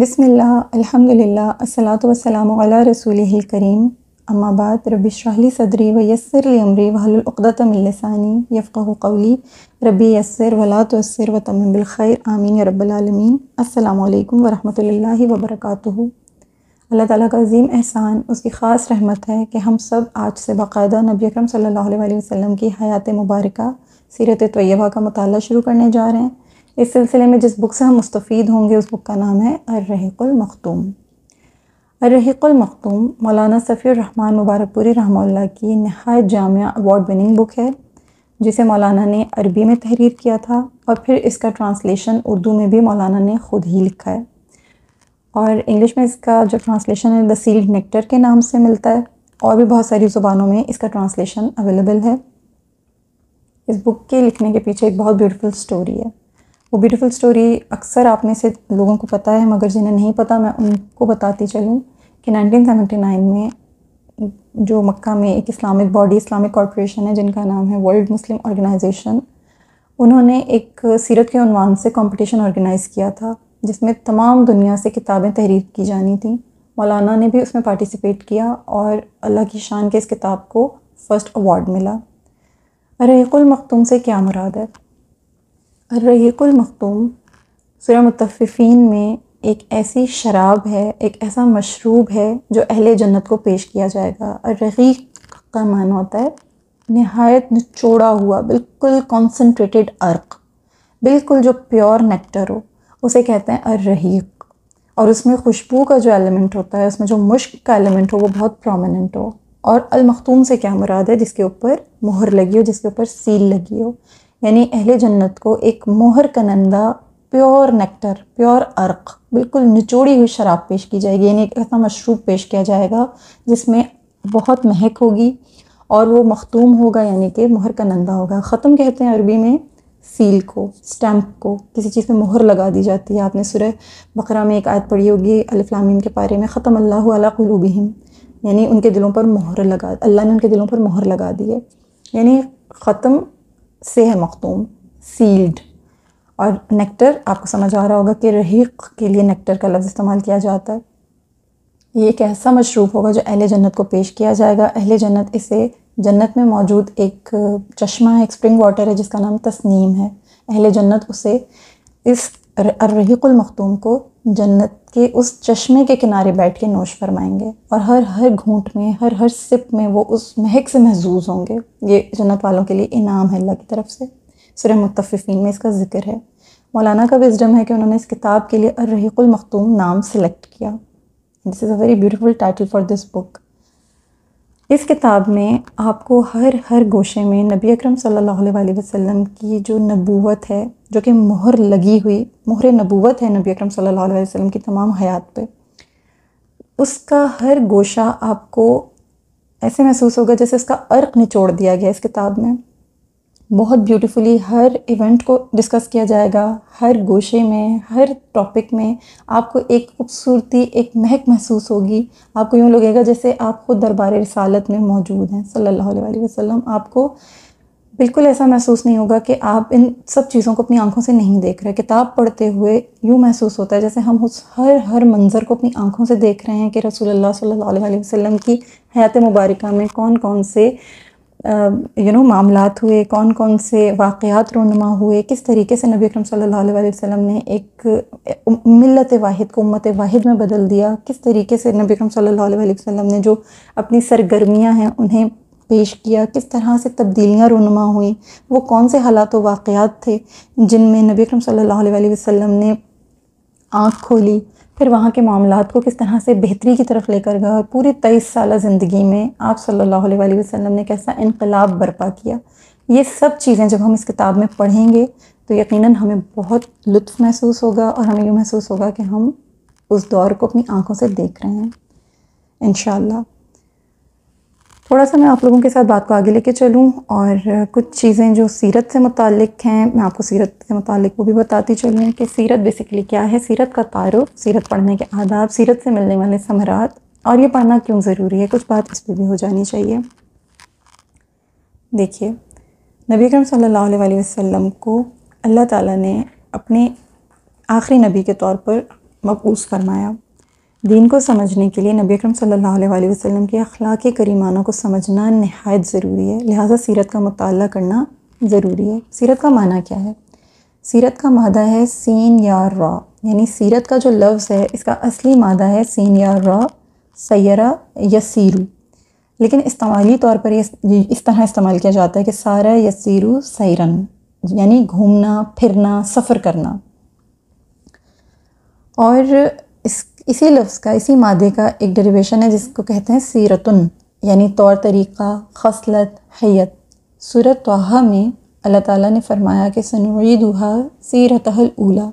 बिसमिल्ल अल्हम्दुलिल्लाह अस्सलातु वस्सलामु अला रसूलिहिल करीम अम्मा बाद रब्बी सदरी व यस्सर ली अमरी वहलुल उक़दत मिन लिसानी कौली रब्बी यसर वला तुयस्सर व तमम बिल खैर आमीन या रब्बल आलमीन अस्सलाम वालेकुम व रहमतुल्लाहि व बरकातुहू अल्लाह ताला का अजीम एहसान उसकी ख़ास रहमत है कि हम सब आज से बाकायदा नबी अकरम सल्लल्लाहु अलैहि वसल्लम की हयात मुबारक सीरत तय्यबा का मताल शुरू करने जा रहे हैं इस सिलसिले में जिस बुक से हम मुस्तफ़ी होंगे उस बुक का नाम है अर्रहीकुलमखतूम अर्रहीकुलमखतूम मौलाना रहमान मुबारकपुरी रहमल्ला की नहायत जामिया अवार्ड विनिंग बुक है जिसे मौलाना ने अरबी में तहरीर किया था और फिर इसका ट्रांसलेशन उर्दू में भी मौलाना ने ख़ुद ही लिखा है और इंग्लिश में इसका जो ट्रांसलेशन है द सील्ड नेक्टर के नाम से मिलता है और भी बहुत सारी ज़ुबानों में इसका ट्रांसलेशन अवेलेबल है इस बुक के लिखने के पीछे एक बहुत ब्यूटीफुल स्टोरी है वो ब्यूटीफुल स्टोरी अक्सर आप में से लोगों को पता है मगर जिन्हें नहीं पता मैं उनको बताती चलूँ कि 1979 में जो मक्का में एक इस्लामिक बॉडी इस्लामिक कॉरपोरेशन है जिनका नाम है वर्ल्ड मुस्लिम ऑर्गेनाइजेशन उन्होंने एक सीरत के अनवान से कंपटीशन ऑर्गेनाइज़ किया था जिसमें तमाम दुनिया से किताबें तहरीर की जानी थी मौलाना ने भी उसमें पार्टिसिपेट किया और अल्लाह की शान के इस किताब को फ़र्स्ट अवार्ड मिला रहीकुल मखतूम से क्या मुराद है अर्रहीकुल मखतूम सूर्य मुतफ़िफ़ीन में एक ऐसी शराब है एक ऐसा मशरूब है जो अहले जन्नत को पेश किया जाएगा अर्रहीक का मान होता है नहायत निचोड़ा हुआ बिल्कुल कॉन्सनट्रेटेड अर्क बिल्कुल जो प्योर नेक्टर हो उसे कहते हैं अर्रहीक और उसमें खुशबू का जो एलिमेंट होता है उसमें जो मुश्क का एलिमेंट हो वो बहुत प्रोमिनेंट हो और अलमखतूम से क्या मुराद है जिसके ऊपर मोहर लगी हो जिसके ऊपर सील लगी हो यानी अहले जन्नत को एक मोहर कनंदा प्योर नेक्टर प्योर अर्क बिल्कुल निचोड़ी हुई शराब पेश की जाएगी यानी एक ऐसा मशरूब पेश किया जाएगा जिसमें बहुत महक होगी और वो मखतूम होगा यानी कि मोहर का नंदा होगा ख़त्म कहते हैं अरबी में सील को स्टैम्प को किसी चीज़ में मोहर लगा दी जाती है आपने सुरह बकरा में एक आयत पढ़ी होगी अलिफ्लामीम के बारे में ख़त्म अल्लाह अला यानी उनके दिलों पर मोहर लगा अल्लाह ने उनके दिलों पर मोहर लगा दी है यानी ख़त्म से है मखतूम सील्ड और नेक्टर आपको समझ आ रहा होगा कि रहीक के लिए नेक्टर का लफ्ज़ इस्तेमाल किया जाता है ये एक ऐसा मशरूब होगा जो अहल जन्नत को पेश किया जाएगा अहल जन्नत इसे जन्नत में मौजूद एक चश्मा है एक स्प्रिंग वाटर है जिसका नाम तस्नीम है अहल जन्नत उसे इस रहीकुलमखतूम को जन्नत के उस चश्मे के किनारे बैठ के नोश फरमाएंगे और हर हर घूंट में हर हर सिप में वो उस महक से महजूज होंगे ये जन्नत वालों के लिए इनाम है अल्लाह की तरफ से सुर मुतफ़ीन में इसका ज़िक्र है मौलाना का विजडम है कि उन्होंने इस किताब के लिए अर्रहीकुल मखतूम नाम सेलेक्ट किया this is a very beautiful title for this book इस किताब में आपको हर हर गोशे में नबी अकरम सल्लल्लाहु अलैहि वसल्लम की जो नबूवत है जो कि मोहर लगी हुई मोहर नबूवत है नबी अकरम सल्लल्लाहु अलैहि वसल्लम की तमाम हयात पे उसका हर गोशा आपको ऐसे महसूस होगा जैसे उसका अर्क निचोड़ दिया गया इस किताब में बहुत ब्यूटीफुली हर इवेंट को डिस्कस किया जाएगा हर गोशे में हर टॉपिक में आपको एक खूबसूरती एक महक महसूस होगी आपको यूँ लगेगा जैसे आप खुद दरबार रसालत में मौजूद हैं सल्लल्लाहु अलैहि वसल्लम आपको बिल्कुल ऐसा महसूस नहीं होगा कि आप इन सब चीज़ों को अपनी आंखों से नहीं देख रहे किताब पढ़ते हुए यूँ महसूस होता है जैसे हम उस हर हर मंज़र को अपनी आंखों से देख रहे हैं कि रसूलुल्लाह सल्लल्लाहु अलैहि वसल्लम की हयात मुबारक में कौन कौन से यू नो मामला हुए कौन कौन से वाक़ात रोनमा हुए किस तरीके से नबी अकरम सल्लल्लाहु अलैहि वसल्लम ने एक मिलत वाहिद को उम्मत वाहिद में बदल दिया किस तरीके से नबी अकरम सल्लल्लाहु अलैहि वसल्लम ने जो अपनी सरगर्मियां हैं उन्हें पेश किया किस तरह से तब्दीलियां रोनमा हुई वो कौन से हालात व वाक़ात थे जिनमें नबी अक्रम सल्ला वसम ने आँख खोली फिर वहाँ के मामला को किस तरह से बेहतरी की तरफ लेकर गए और पूरी तेईस साल ज़िंदगी में आप सल्लल्लाहु वसम ने कैसा इनकलाब बर्पा किया ये सब चीज़ें जब हम इस किताब में पढ़ेंगे तो यकीनन हमें बहुत लुत्फ महसूस होगा और हमें यूँ महसूस होगा कि हम उस दौर को अपनी आँखों से देख रहे हैं इन थोड़ा सा मैं आप लोगों के साथ बात को आगे लेके चलूँ और कुछ चीज़ें जो सीरत से मुतक हैं मैं आपको सीरत से मुतक वो भी बताती चलूँ कि सीरत बेसिकली क्या है सीरत का तारुफ सीरत पढ़ने के आदाब सीरत से मिलने वाले समरात और ये पढ़ना क्यों ज़रूरी है कुछ बात इस पर भी हो जानी चाहिए देखिए नबी करम सल्ला वसम को अल्लाह ताली ने अपने आखिरी नबी के तौर पर मकूस फरमाया दीन को समझने के लिए नबी अकरम सल्लल्लाहु अलैहि वसल्लम के अखलाक करीमानों को समझना नहायत ज़रूरी है लिहाजा सीरत का मताल करना ज़रूरी है सीरत का माना क्या है सीरत का मादा है सीन या रॉ यानी सीरत का जो लफ्ज़ है इसका असली मादा है सीन या रॉ सैरा सीरू लेकिन इस्तेमाली तौर पर ये इस तरह इस्तेमाल किया जाता है कि सारा सीरू सैरन यानी घूमना फिरना सफ़र करना और इसी लफ्ज़ का इसी मादे का एक डेरिवेशन है जिसको कहते हैं सीरतन यानी तौर तरीक़ा खसलत हैत सूरत तोहा में अल्लाह ताला ने फरमाया कि सनोई दुहा सीरत उला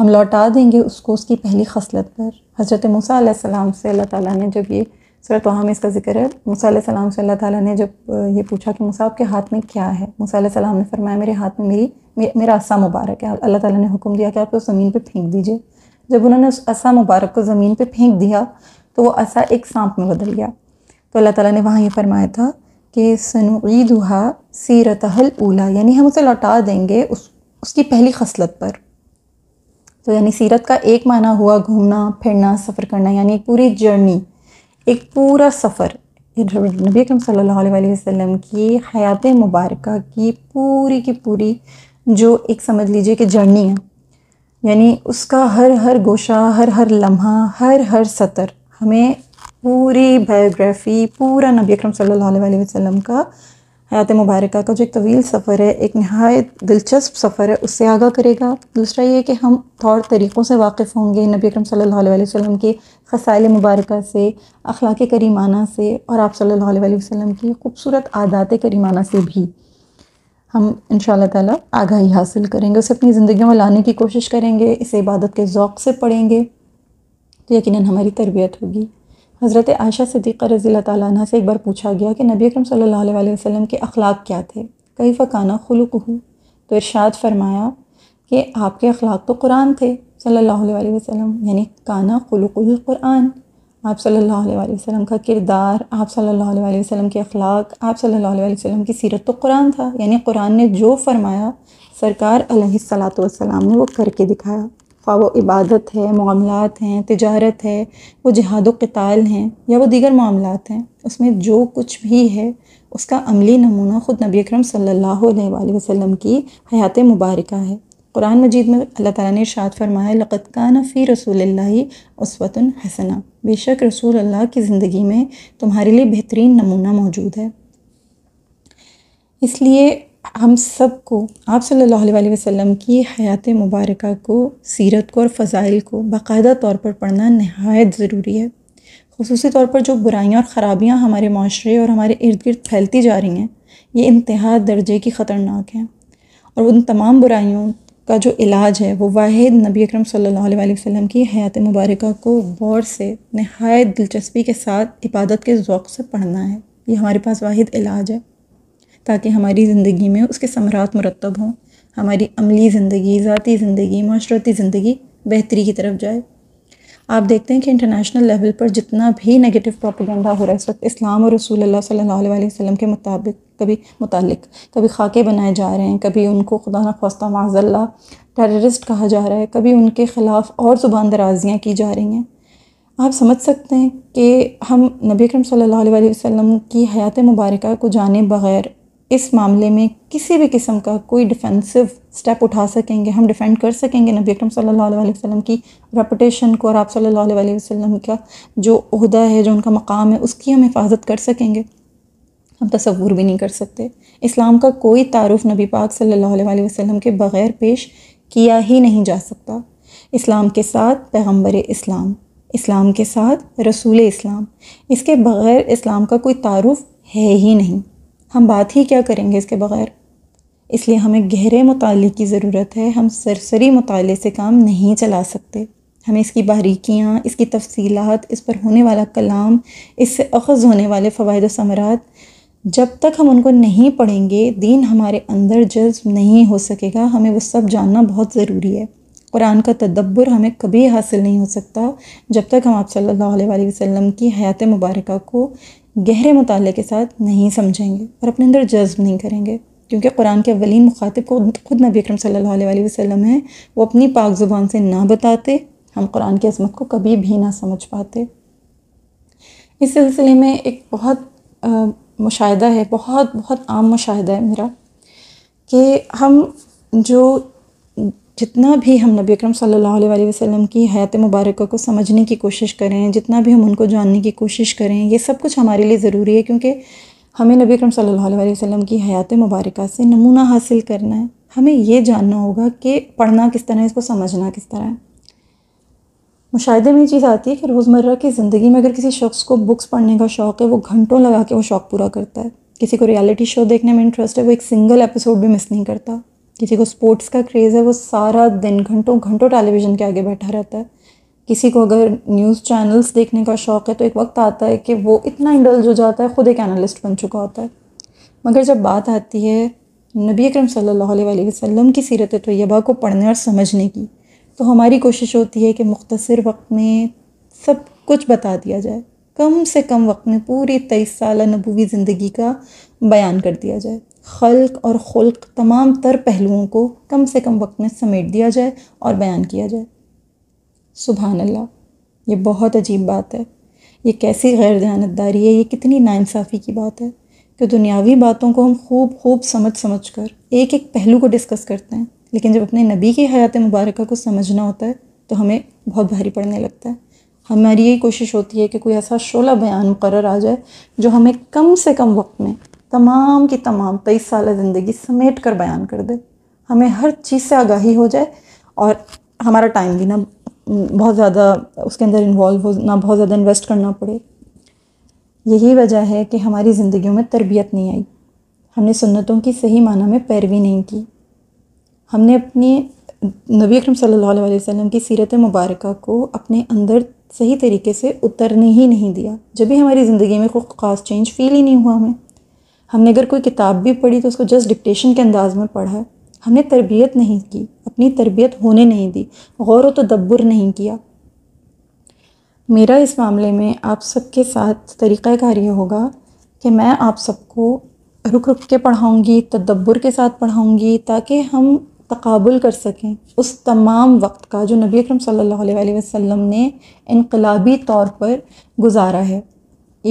हम लौटा देंगे उसको उसकी पहली खसलत पर हज़रत मूसा सलाम से अल्लाह ताला ने जब ये सूरत तोहा में इसका जिक्र है मूसा सलाम से अल्लाह ताला ने जब ये पूछा कि मूसा आपके हाथ में क्या है मूसा सलाम ने फरमाया मेरे हाथ में मेरी मेरा अस्सा मुबारक है अल्लाह ताला ने हुक्म दिया कि आप उस ज़मीन पर फेंक दीजिए जब उन्होंने उस असा मुबारक को ज़मीन पर फेंक दिया तो वह असा एक सांप में बदल गया तो अल्लाह ताली ने वहाँ ये फरमाया था कि सनुईदुहा सीरतहल उला यानी हम उसे लौटा देंगे उस उसकी पहली खसलत पर तो यानी सीरत का एक माना हुआ घूमना फिरना सफ़र करना यानी एक पूरी जर्नी एक पूरा सफ़र नबी अकरम सल्लल्लाहु अलैहि वसल्लम की हयात मुबारक की पूरी की पूरी जो एक समझ लीजिए कि जर्नी है यानी उसका हर हर गोशा हर हर लम्हा हर हर सतर हमें पूरी बायोग्राफी पूरा नबी अक्रम सल्लल्लाहु वसल्लम का हयात मुबारक का जो एक तवील सफ़र है एक नहायत दिलचस्प सफ़र है उससे आगा करेगा दूसरा ये कि हम तौर तरीक़ों से वाकिफ़ होंगे नबी अकरम सल्लल्लाहु अलैहि वसल्लम के खसाइल मुबारक से अखलाक करीमाना से और आप सल्ला वसम की खूबसूरत आदात करीमाना से भी हम इन ताला आगाही हासिल करेंगे उसे अपनी ज़िंदगी में लाने की कोशिश करेंगे इसे इबादत के ओक़ से पढ़ेंगे तो यकीन हमारी तरबियत होगी हज़रत आयशा सदीक़ा रज़ी तैन से एक बार पूछा गया कि नबी अकरम सल्ला वसम के अखलाक क्या थे कई फ़काना खुलुक हूँ तो इरशाद फरमाया कि आपके अखलाक तो कुरान थे सल्ला वसम यानी काना खुलुक क़ुरान आप सल्लल्लाहु अलैहि वसल्लम का किरदार आप सल्लल्लाहु अलैहि वसल्लम के अखलाक आप सल्लल्लाहु अलैहि वसल्लम की सीरत तो कुरान था यानी कुरान ने जो फरमाया सरकार सलातम वसलाम ने वो करके दिखाया ख्वा वो इबादत है मामलात हैं तजारत है वो जहाद कताल हैं या वो दीगर मामलात हैं उसमें जो कुछ भी है उसका अमली नमूना ख़ुद नबी अक्रम सल्लल्लाहु अलैहि वसल्लम की हयात मुबारक है कुरान मजीद में अल्लाह ताला ने इरशाद फरमाया लक़तकाना फ़ी रसूल उसवत हसना बेशक रसूल अल्लाह की ज़िंदगी में तुम्हारे लिए बेहतरीन नमूना मौजूद है इसलिए हम सबको आप सल्लल्लाहु अलैहि वसल्लम की हयात मुबारक को सीरत को और फ़ज़ाइल को बाकायदा तौर पर पढ़ना नहायत ज़रूरी है खसूस तौर पर जो बुराइयाँ और ख़राबियाँ हमारे माशरे और हमारे इर्द गिर्द फैलती जा रही हैं ये इंतहा दर्जे की ख़तरनाक हैं और उन तमाम बुराइयों का जो इलाज है वो वाहिद नबी अकरम सल्लल्लाहु अलैहि वसल्लम की हयात मुबारक को गौर से नहायत दिलचस्पी के साथ इबादत के ओक़ से पढ़ना है ये हमारे पास वाहिद इलाज है ताकि हमारी ज़िंदगी में उसके समरात मुरतब हों हमारी अमली ज़िंदगी ज़ाती ज़िंदगी माशरती ज़िंदगी बेहतरी की तरफ जाए आप देखते हैं कि इंटरनेशनल लेवल पर जितना भी नेगेटिव प्रोपोगंडा हो रहा है इस वक्त इस्लाम और रसूल अल्लाह सल्लल्लाहु अलैहि वसल्लम के मुताबिक कभी मुतल कभी खाके बनाए जा रहे हैं कभी उनको खुदा नखास्ता माजल्ला टेररिस्ट कहा जा रहा है कभी उनके ख़िलाफ़ और ज़ुबान दराजियाँ की जा रही हैं आप समझ सकते हैं कि हम नबी करम सल्लल्लाहु वसम की हयात मुबारक को जाने बगैर इस मामले में किसी भी किस्म का कोई डिफेंसिव स्टेप उठा सकेंगे हम डिफेंड कर सकेंगे नबी अकरम सल्लल्लाहु अलैहि वसल्लम की रेपटेशन को और आप सल्लल्लाहु अलैहि वसल्लम का जो अहदा है जो उनका मकाम है उसकी हम हिफाजत कर सकेंगे हम तस्वूर भी नहीं कर सकते इस्लाम का कोई तारुफ नबी पाक सल्ला वसम के बग़ैर पेश किया ही नहीं जा सकता इस्लाम के साथ पैगम्बर इस्लाम इस्लाम के साथ रसूल इस्लाम इसके बग़ैर इस्लाम का कोई तारुफ है ही नहीं हम बात ही क्या करेंगे इसके बग़ैर इसलिए हमें गहरे मुताले की ज़रूरत है हम सरसरी मताले से काम नहीं चला सकते हमें इसकी बारीकियाँ इसकी तफसीलत इस पर होने वाला कलाम इससे अखज़ होने वाले फ़वाद समरात जब तक हम उनको नहीं पढ़ेंगे दीन हमारे अंदर जज्ब नहीं हो सकेगा हमें वो सब जानना बहुत ज़रूरी है कुरान का तदब्बर हमें कभी हासिल नहीं हो सकता जब तक हम आप सल्लल्लाहु अलैहि वसल्लम की हयात मुबारक को गहरे मुताले के साथ नहीं समझेंगे और अपने अंदर जज्ब नहीं करेंगे क्योंकि कुरान के अवलिन मुखातिब को खुद नबी अक्रम सल्लल्लाहु अलैहि वसल्लम हैं वो अपनी पाक ज़ुबान से ना बताते हम कुरान की अजमत को कभी भी ना समझ पाते इस सिलसिले में एक बहुत मुशाह है बहुत बहुत आम मुशाह है मेरा कि हम जो जितना भी हम नबी अकरम सल्लल्लाहु अलैहि वसल्लम की हयात मुबारक को समझने की कोशिश करें जितना भी हम उनको जानने की कोशिश करें ये सब कुछ हमारे लिए ज़रूरी है क्योंकि हमें नबी अकरम सल्लल्लाहु अलैहि वसल्लम की हयात मुबारक से नमूना हासिल करना है हमें ये जानना होगा कि पढ़ना किस तरह है इसको समझना किस तरह है मुशाहे में ये चीज़ आती है कि रोज़मर्रा की ज़िंदगी में अगर किसी शख्स को बुक्स पढ़ने का शौक़ है वो घंटों लगा के वो शौक़ पूरा करता है किसी को रियलिटी शो देखने में इंटरेस्ट है वो एक सिंगल एपिसोड भी मिस नहीं करता किसी को स्पोर्ट्स का क्रेज़ है वो सारा दिन घंटों घंटों टेलीविज़न के आगे बैठा रहता है किसी को अगर न्यूज़ चैनल्स देखने का शौक़ है तो एक वक्त आता है कि वो इतना इंडल्ज हो जाता है ख़ुद एक एनालिस्ट बन चुका होता है मगर जब बात आती है नबी अकरम सल्लल्लाहु वसम की सीरत तय्यबा को पढ़ने और समझने की तो हमारी कोशिश होती है कि मुख्तर वक्त में सब कुछ बता दिया जाए कम से कम वक्त में पूरी तेईस साल नबूवी ज़िंदगी का बयान कर दिया जाए खल्क और खुल्क तमाम तर पहलुओं को कम से कम वक्त में समेट दिया जाए और बयान किया जाए सुबह अल्लाह ये बहुत अजीब बात है ये कैसी गैर जानतदारी है ये कितनी नासाफ़ी की बात है कि दुनियावी बातों को हम खूब खूब समझ समझ कर एक एक पहलू को डिस्कस करते हैं लेकिन जब अपने नबी की हयात मुबारक को समझना होता है तो हमें बहुत भारी पड़ने लगता है हमारी यही कोशिश होती है कि कोई ऐसा शोला बयान मुकर आ जाए जो हमें कम से कम वक्त में तमाम की तमाम तेईस साल ज़िंदगी समेट कर बयान कर दे हमें हर चीज़ से आगाही हो जाए और हमारा टाइम भी ना बहुत ज़्यादा उसके अंदर इन्वॉल्व हो ना बहुत ज़्यादा इन्वेस्ट करना पड़े यही वजह है कि हमारी ज़िंदगियों में तरबियत नहीं आई हमने सुन्नतों की सही माना में पैरवी नहीं की हमने अपने नबी अकरम सल्लल्लाहु वसल्लम की सीरत मुबारक को अपने अंदर सही तरीके से उतरने ही नहीं दिया जब भी हमारी ज़िंदगी में कोई ख़ास चेंज फील ही नहीं हुआ हमें हमने अगर कोई किताब भी पढ़ी तो उसको जस्ट डिक्टेशन के अंदाज़ में पढ़ा है हमने तरबियत नहीं की अपनी तरबियत होने नहीं दी गौर व तदब्बर नहीं किया मेरा इस मामले में आप सबके साथ तरीक़ाकार ये होगा कि मैं आप सबको रुक रुक के पढ़ाऊँगी तदब्बर के साथ पढ़ाऊँगी ताकि हम तकबुल कर सकें उस तमाम वक्त का जो नबी अक्रम सल्लल्लाहु ने इनकलाबी तौर पर गुजारा है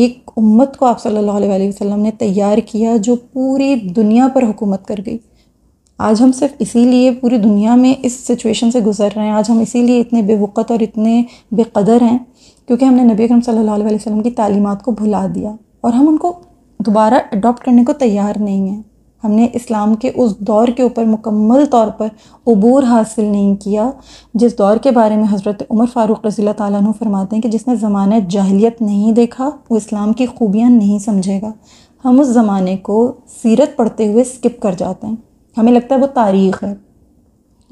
एक उम्मत को आप सल्लल्लाहु अलैहि वसल्लम ने तैयार किया जो पूरी दुनिया पर हुकूमत कर गई आज हम सिर्फ इसीलिए पूरी दुनिया में इस सिचुएशन से गुजर रहे हैं आज हम इसीलिए इतने बेवक़त और इतने बेकदर हैं क्योंकि हमने नबी अकरम सल्लल्लाहु अलैहि वसल्लम की तालीमत को भुला दिया और हम उनको दोबारा अडॉप्ट करने को तैयार नहीं हैं हमने इस्लाम के उस दौर के ऊपर मुकम्मल तौर पर अबूर हासिल नहीं किया जिस दौर के बारे में हज़रत उमर फ़ारूक रज़ी तु फरमाते हैं कि जिसने ज़माना जाहलीत नहीं देखा वो इस्लाम की खूबियाँ नहीं समझेगा हम उस ज़माने को सीरत पढ़ते हुए स्किप कर जाते हैं हमें लगता है वो तारीख़ है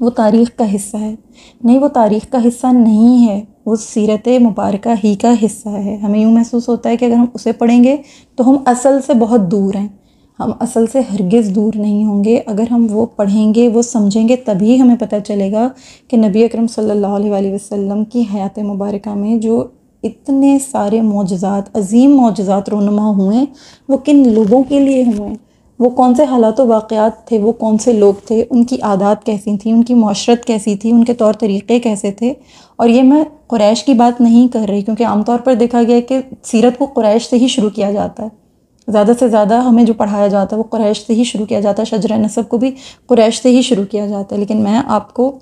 वो तारीख़ का हिस्सा है नहीं वो तारीख़ का हिस्सा नहीं है वो सीरत मुबारक ही का हिस्सा है हमें यूँ महसूस होता है कि अगर हम उसे पढ़ेंगे तो हम असल से बहुत दूर हैं हम असल से हरगिज़ दूर नहीं होंगे अगर हम वो पढ़ेंगे वो समझेंगे तभी हमें पता चलेगा कि नबी अकरम सल्लल्लाहु अलैहि वसल्लम की हयात मुबारक में जो इतने सारे मौजात अजीम मौजात रोनमा हुए वो किन लोगों के लिए हुए वो कौन से हालात वाक़ात थे वो कौन से लोग थे उनकी आदात कैसी थी उनकी माशरत कैसी थी उनके तौर तरीक़े कैसे थे और ये मैं क्रैश की बात नहीं कर रही क्योंकि आमतौर पर देखा गया है कि सीरत को क्रैश से ही शुरू किया जाता है ज़्यादा से ज़्यादा हमें जो पढ़ाया जाता है वो क्रैश से ही शुरू किया जाता है शजर नसब को भी क्रैश से ही शुरू किया जाता है लेकिन मैं आपको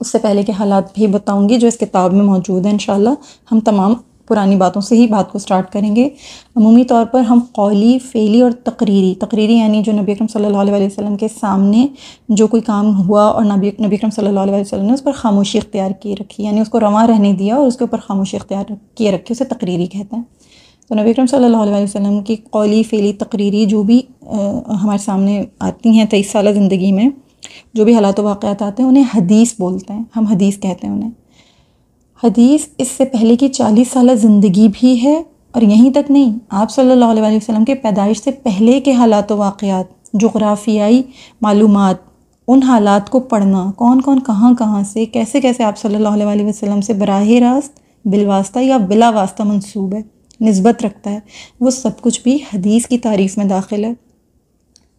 उससे पहले के हालात भी बताऊंगी जो इस किताब में मौजूद है इन हम तमाम पुरानी बातों से ही बात को स्टार्ट करेंगे अमूमी तौर पर हम कौली फेली और तकरीरी तकरीरी यानी जो नबी अक्रम सल्लल्लाहु अलैहि वसल्लम के सामने जो कोई काम हुआ और नबी नबी अक्रम सल्लल्लाहु वसल्लम ने उस पर खामोशी इख्तियार की रखी यानी उसको रवा रहने दिया और उसके ऊपर खामोशी इख्तियार किए रखी उसे तकरीरी कहते हैं तो नबी अक्रम सल्लल्लाहु की कौली फ़ेली तकरीरी जो भी आ, हमारे सामने आती हैं तेईस साल ज़िंदगी में जो भी हालात वाक़ात आते हैं उन्हें हदीस बोलते हैं हम हदीस कहते हैं उन्हें हदीस इससे पहले की चालीस साल ज़िंदगी भी है और यहीं तक नहीं आप सल्लल्लाहु अलैहि के पैदाइश से पहले के हालात वाक़ात जग्राफियाई मालूम उन हालात को पढ़ना कौन कौन कहाँ कहाँ से कैसे कैसे आप सल्ह वसलम से बरह रास्त बिलवास्ता या बिला वास्ता मनसूब है नस्बत रखता है वो सब कुछ भी हदीस की तारीफ़ में दाखिल है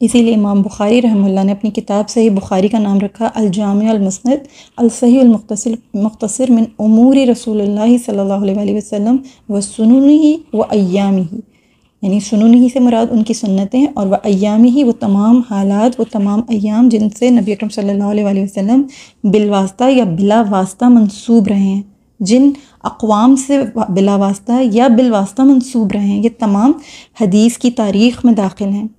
इसीलिए इमाम बुखारी रहमल्ला ने अपनी किताब से ही बुखारी का नाम रखा अलजामसनद अलसहीमख्तर मख्तर मिन अमूर रसूल सल्ला वसम व सुनुनी ही व अयामी ही यानी सुनून ही से मुराद उनकी सुन्नतें और वह अयामी ही वो तमाम हालात वो तमाम अयाम जिनसे नबी अकरम सल्लल्लाहु अलैहि वसल्लम बिलवास्ता या बिला वास्ता मंसूब रहे हैं जिन अकवाम से बिलावास्ता वास्ता या बिलवास्ता मंसूब रहे हैं ये तमाम हदीस की तारीख़ में दाखिल हैं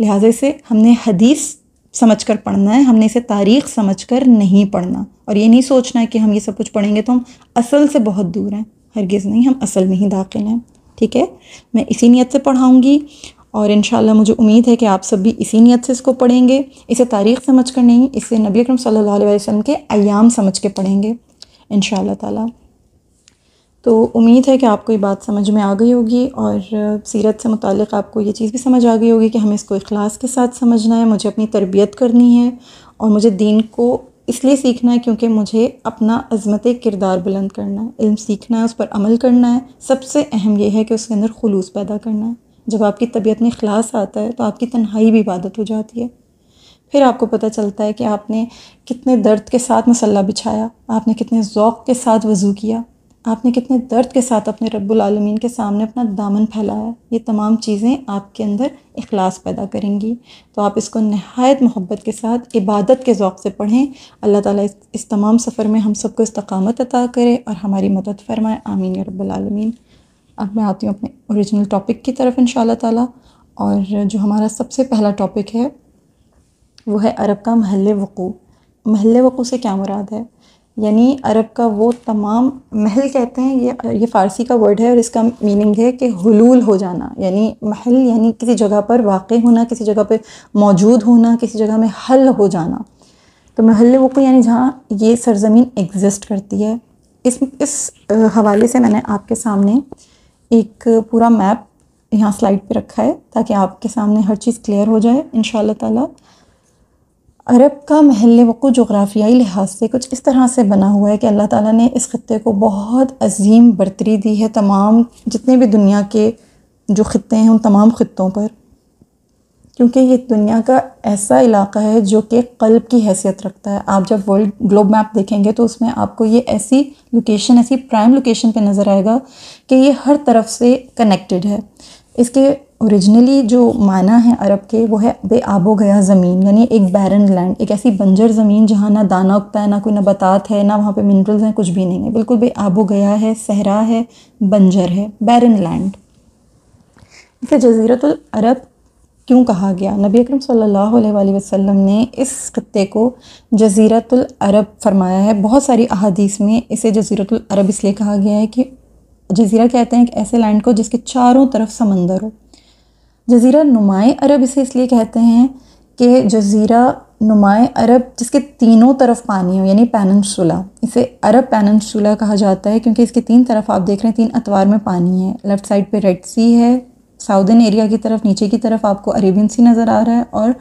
लिहाजा से हमने हदीस समझ कर पढ़ना है हमने इसे तारीख़ समझ कर नहीं पढ़ना और ये नहीं सोचना है कि हम ये सब कुछ पढ़ेंगे तो हम असल से बहुत दूर हैं हरगिज़ नहीं हम असल में ही दाखिल हैं ठीक है मैं इसी नीयत से पढ़ाऊँगी और इन मुझे उम्मीद है कि आप सब भी इसी नीयत से इसको पढ़ेंगे इसे तारीख़ समझ कर नहीं इसे नबी अकरम सल्लल्लाहु वसम के अयाम समझ के पढ़ेंगे इन ताला तो उम्मीद है कि आपको ये बात समझ में आ गई होगी और सीरत से मुतक़ आपको ये चीज़ भी समझ आ गई होगी कि हमें इसको अखलास के साथ समझना है मुझे अपनी तरबियत करनी है और मुझे दीन को इसलिए सीखना है क्योंकि मुझे अपना अजमत किरदार बुलंद करना है इल्म सीखना है उस पर अमल करना है सबसे अहम यह है कि उसके अंदर खलूस पैदा करना है जब आपकी तबीयत में खलास आता है तो आपकी तन्हाई भी इबादत हो जाती है फिर आपको पता चलता है कि आपने कितने दर्द के साथ मसल्ला बिछाया आपने कितने ओक़ के साथ वज़ू किया आपने कितने दर्द के साथ अपने रब्बुल आलमीन के सामने अपना दामन फैलाया ये तमाम चीज़ें आपके अंदर अखलास पैदा करेंगी तो आप इसको नहायत मोहब्बत के साथ इबादत के ओक़ से पढ़ें अल्लाह ताला इस, इस तमाम सफ़र में हम सबको इस्तकामत अता करे और हमारी मदद फरमाए आमीन रबालमीन रब्बुल आलमीन अब मैं आती हूँ अपने औरिजिनल टॉपिक की तरफ इन ताला और जो हमारा सबसे पहला टॉपिक है वो है अरब का महल वक़ू महल वक़ू से क्या मुराद है यानी अरब का वो तमाम महल कहते हैं ये ये फ़ारसी का वर्ड है और इसका मीनिंग है कि हलूल हो जाना यानी महल यानी किसी जगह पर वाक़ होना किसी जगह पर मौजूद होना किसी जगह में हल हो जाना तो महल वो को यानी जहाँ ये सरजमीन एग्ज़िस्ट करती है इस इस हवाले से मैंने आपके सामने एक पूरा मैप यहाँ स्लाइड पे रखा है ताकि आपके सामने हर चीज़ क्लियर हो जाए इन शाह अरब का महल वक़ू जग्राफियाई लिहाज से कुछ इस तरह से बना हुआ है कि अल्लाह ताला ने इस ख़त्े को बहुत अजीम बरतरी दी है तमाम जितने भी दुनिया के जो ख़त्े हैं उन तमाम ख़त्ों पर क्योंकि ये दुनिया का ऐसा इलाका है जो कि कल्ब की हैसियत रखता है आप जब वर्ल्ड ग्लोब मैप देखेंगे तो उसमें आपको ये ऐसी लोकेशन ऐसी प्राइम लोकेशन पे नज़र आएगा कि ये हर तरफ से कनेक्टेड है इसके ओरिजिनली जो माना है अरब के वो है बे आबो गया ज़मीन यानी एक बैरन लैंड एक ऐसी बंजर ज़मीन जहाँ ना दाना उगता है ना कोई नबातात है ना वहाँ पे मिनरल्स हैं कुछ भी नहीं है बिल्कुल बे आबो गया है सहरा है बंजर है बैरन लैंड इसे जजीरत अरब क्यों कहा गया नबी अकरम सल्लल्लाहु अलैहि वसल्लम ने इस खत्े को जजीरतुल अरब फरमाया है बहुत सारी अहादीस में इसे जजीरतुल अरब इसलिए कहा गया है कि जजीरा कहते हैं एक ऐसे लैंड को जिसके चारों तरफ समंदर हो जजीरा नुमाए अरब इसे इसलिए कहते हैं कि जजीरा नुमाए अरब जिसके तीनों तरफ पानी हो यानी पैनसुला इसे अरब पैनसुला कहा जाता है क्योंकि इसके तीन तरफ आप देख रहे हैं तीन अतवार में पानी है लेफ़्ट साइड पे रेड सी है साउदर्न एरिया की तरफ नीचे की तरफ आपको अरेबियन सी नज़र आ रहा है और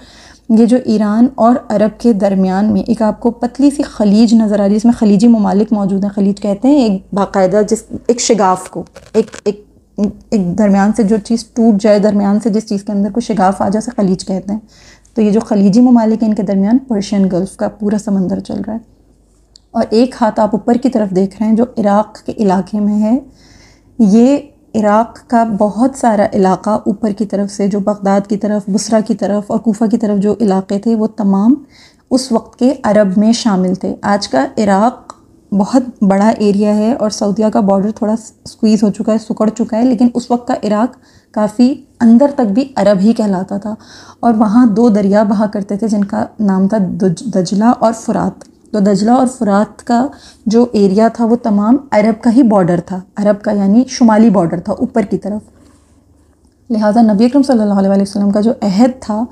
ये जो ईरान और अरब के दरमियान में एक आपको पतली सी खलीज नज़र आ रही है इसमें खलीजी ममालिक मौजूद हैं खलीज कहते हैं एक बाकायदा जिस एक शिगाफ को एक एक एक दरमियान से जो चीज़ टूट जाए दरमियान से जिस चीज़ के अंदर कोई शिगाफ आ जाए खलीज कहते हैं तो ये जो खलीजी ममालिक हैं इनके दरमियान पर्शियन गल्फ़ का पूरा समंदर चल रहा है और एक हाथ आप ऊपर की तरफ देख रहे हैं जो इराक़ के इलाके में है ये इराक़ का बहुत सारा इलाका ऊपर की तरफ से जो बगदाद की तरफ बसरा की तरफ और कोफा की तरफ जो इलाके थे वो तमाम उस वक्त के अरब में शामिल थे आज का इराक़ बहुत बड़ा एरिया है और सऊदिया का बॉर्डर थोड़ा स्क्वीज़ हो चुका है सुकड़ चुका है लेकिन उस वक्त का इराक़ काफ़ी अंदर तक भी अरब ही कहलाता था और वहाँ दो दरिया बहा करते थे जिनका नाम था दजला और फुरात तो दजला और फुरात का जो एरिया था वो तमाम अरब का ही बॉर्डर था अरब का यानी शुमाली बॉर्डर था ऊपर की तरफ लिहाजा नबी अक्रम सल्ला अलैहि का जो अहद था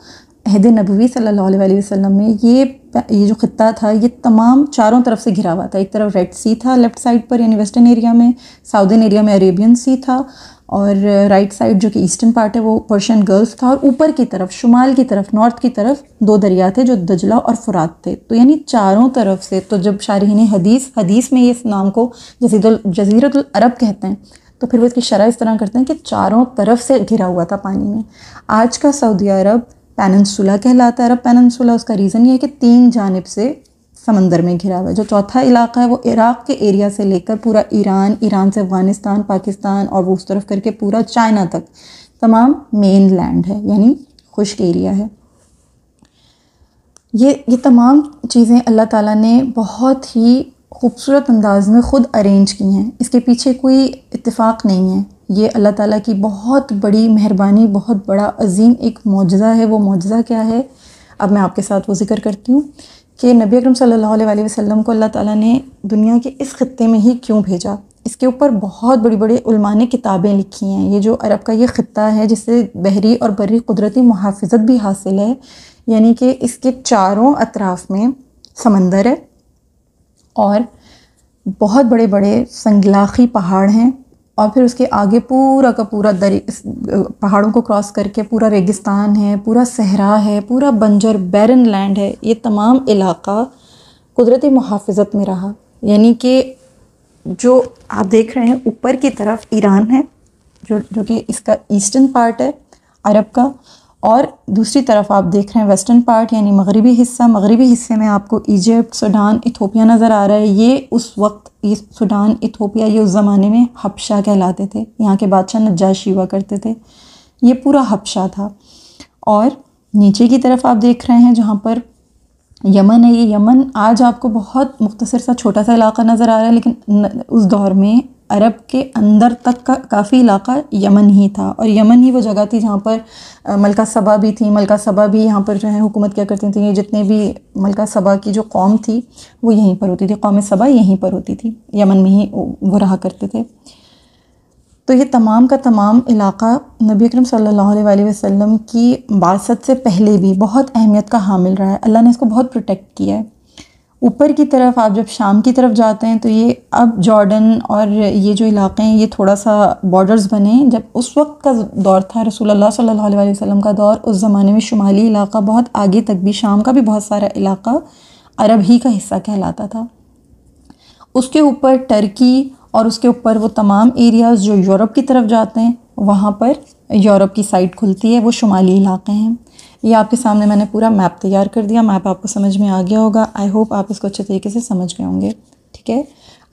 अहद नबी सल्ला वसम में ये ये जो ख़त्ता था ये तमाम चारों तरफ से घिरा हुआ था एक तरफ रेड सी था लेफ़्ट साइड पर यानी वेस्टर्न एरिया में साउदर्न एरिया में अरेबियन सी था और राइट साइड जो कि ईस्टर्न पार्ट है वो पर्शियन गल्फ था और ऊपर की तरफ शुमाल की तरफ नॉर्थ की तरफ दो दरिया थे जो दजला और फुरात थे तो यानी चारों तरफ से तो जब शारहन हदीस हदीस में इस नाम को जजीरत जजीरतुल अरब कहते हैं तो फिर वो इसकी शरह इस तरह करते हैं कि चारों तरफ से घिरा हुआ था पानी में आज का सऊदी अरब पेनसुला कहलाता है अरब पेनसुला उसका रीज़न ये है कि तीन जानब से समंदर में घिरा हुआ है जो चौथा इलाका है वो इराक़ के एरिया से लेकर पूरा ईरान ईरान से अफ़गानिस्तान पाकिस्तान और वो उस तरफ करके पूरा चाइना तक तमाम मेन लैंड है यानी खुश्क एरिया है ये ये तमाम चीज़ें अल्लाह ताला ने बहुत ही खूबसूरत अंदाज में ख़ुद अरेंज की हैं इसके पीछे कोई इत्तेफाक नहीं है ये अल्लाह ताला की बहुत बड़ी मेहरबानी बहुत बड़ा अजीम एक मुजज़ा है वो मुजज़ा क्या है अब मैं आपके साथ वो ज़िक्र करती हूँ कि नबी अकरम सल्लल्लाहु अलैहि वसल्लम को अल्लाह ताला ने दुनिया के इस ख़त्े में ही क्यों भेजा इसके ऊपर बहुत बड़ी बड़ी उलमा ने किताबें लिखी हैं ये जो अरब का ये ख़त्ता है जिससे बहरी और बरी कुदरती मुहाफ़त भी हासिल है यानी कि इसके चारों अतराफ़ में समंदर है और बहुत बड़े बड़े संगलाखी पहाड़ हैं और फिर उसके आगे पूरा का पूरा दरी पहाड़ों को क्रॉस करके पूरा रेगिस्तान है पूरा सहरा है पूरा बंजर बैरन लैंड है ये तमाम इलाका कुदरती मुहाफ़त में रहा यानी कि जो आप देख रहे हैं ऊपर की तरफ ईरान है जो जो कि इसका ईस्टर्न पार्ट है अरब का और दूसरी तरफ आप देख रहे हैं वेस्टर्न पार्ट यानी मगरबी हिस्सा मगरबी हिस्से में आपको इजिप्ट सूडान इथोपिया नज़र आ रहा है ये उस वक्त ईस्ट सूडान इथोपिया ये उस ज़माने में हबशा कहलाते थे यहाँ के बादशाह नजाश हुआ करते थे ये पूरा हबशा था और नीचे की तरफ आप देख रहे हैं जहाँ पर यमन है ये यमन आज आपको बहुत मुख्तसर सा छोटा सा इलाका नज़र आ रहा है लेकिन उस दौर में अरब के अंदर तक का काफ़ी इलाका यमन ही था और यमन ही वो जगह थी जहाँ पर मलका सबा भी थी मलका सबा भी यहाँ पर जो है हुकूमत क्या करती थी जितने भी मलका सबा की जो कौम थी वो यहीं पर होती थी कौम सबा यहीं पर होती थी यमन में ही वो रहा करते थे तो ये तमाम का तमाम इलाका नबी अकरम सल्लल्लाहु अलैहि वसल्लम की बासत से पहले भी बहुत अहमियत का हामिल रहा है अल्लाह ने इसको बहुत प्रोटेक्ट किया है ऊपर की तरफ आप जब शाम की तरफ जाते हैं तो ये अब जॉर्डन और ये जो इलाके हैं ये थोड़ा सा बॉर्डर्स बने हैं जब उस वक्त का दौर था रसूल सल्लल्लाहु अलैहि वसल्लम का दौर उस ज़माने में शुमाली इलाका बहुत आगे तक भी शाम का भी बहुत सारा इलाका अरब ही का हिस्सा कहलाता था उसके ऊपर टर्की और उसके ऊपर वो तमाम एरियाज़ जो यूरोप की तरफ जाते हैं वहाँ पर यूरोप की साइड खुलती है वो शुमाली इलाके हैं ये आपके सामने मैंने पूरा मैप तैयार कर दिया मैप आपको समझ में आ गया होगा आई होप आप इसको अच्छे तरीके से समझ गए होंगे ठीक है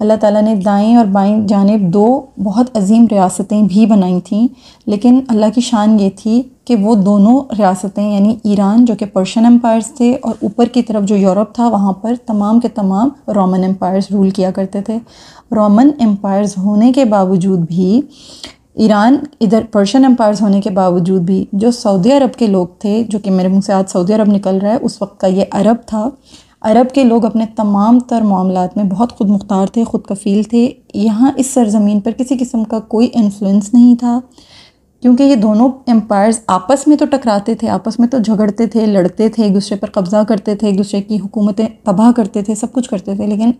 अल्लाह ताला ने दाएं और बाएं जानब दो बहुत अजीम रियासतें भी बनाई थीं लेकिन अल्लाह की शान ये थी कि वो दोनों रियासतें यानी ईरान जो कि पर्शियन एम्पायर्स थे और ऊपर की तरफ जो यूरोप था वहाँ पर तमाम के तमाम रोमन एम्पायर्स रूल किया करते थे रोमन एम्पायर्स होने के बावजूद भी ईरान इधर पर्शियन एम्पायर्स होने के बावजूद भी जो सऊदी अरब के लोग थे जो कि मेरे मुंह से आज सऊदी अरब निकल रहा है उस वक्त का ये अरब था अरब के लोग अपने तमाम तर मामलों में बहुत खुद मुख्तार थे खुद कफ़ील थे यहाँ इस सरजमीन पर किसी किस्म का कोई इन्फ्लुएंस नहीं था क्योंकि ये दोनों एम्पायर्स आपस में तो टकराते थे आपस में तो झगड़ते थे लड़ते थे एक दूसरे पर कब्ज़ा करते थे एक दूसरे की हुकूमतें तबाह करते थे सब कुछ करते थे लेकिन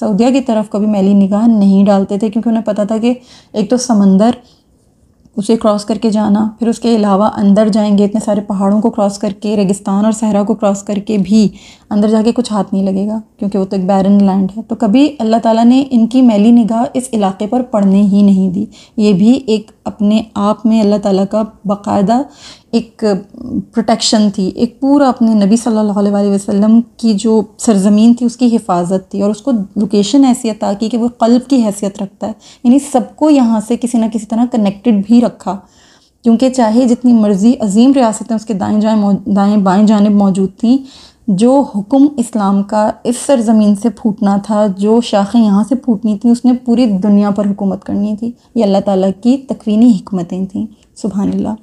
सऊदिया की तरफ कभी मैली निगाह नहीं डालते थे क्योंकि उन्हें पता था कि एक तो समंदर उसे क्रॉस करके जाना फिर उसके अलावा अंदर जाएंगे इतने सारे पहाड़ों को क्रॉस करके रेगिस्तान और सहरा को क्रॉस करके भी अंदर जाके कुछ हाथ नहीं लगेगा क्योंकि वो तो एक बैरन लैंड है तो कभी अल्लाह ताला ने इनकी मैली निगाह इस इलाके पर पड़ने ही नहीं दी ये भी एक अपने आप में अल्लाह ताला का बाकायदा एक प्रोटेक्शन थी एक पूरा अपने नबी सल्लल्लाहु अलैहि वसल्लम की जो सरजमीन थी उसकी हिफाजत थी और उसको लोकेशन ऐसी अता की कि वो कल्ब की हैसियत रखता है यानी सबको यहाँ से किसी ना किसी तरह कनेक्टेड भी रखा क्योंकि चाहे जितनी मर्ज़ी अजीम रियासतें उसके दाएँ जाएँ दाएँ बाएँ जानब मौजूद थी जो हुक्म इस्लाम का इस सरजमीन से फूटना था जो शाखें यहाँ से फूटनी थी उसने पूरी दुनिया पर हुकूमत करनी थी ये अल्लाह ताला की तकवीनी हमतें थीं सुबहानल्ला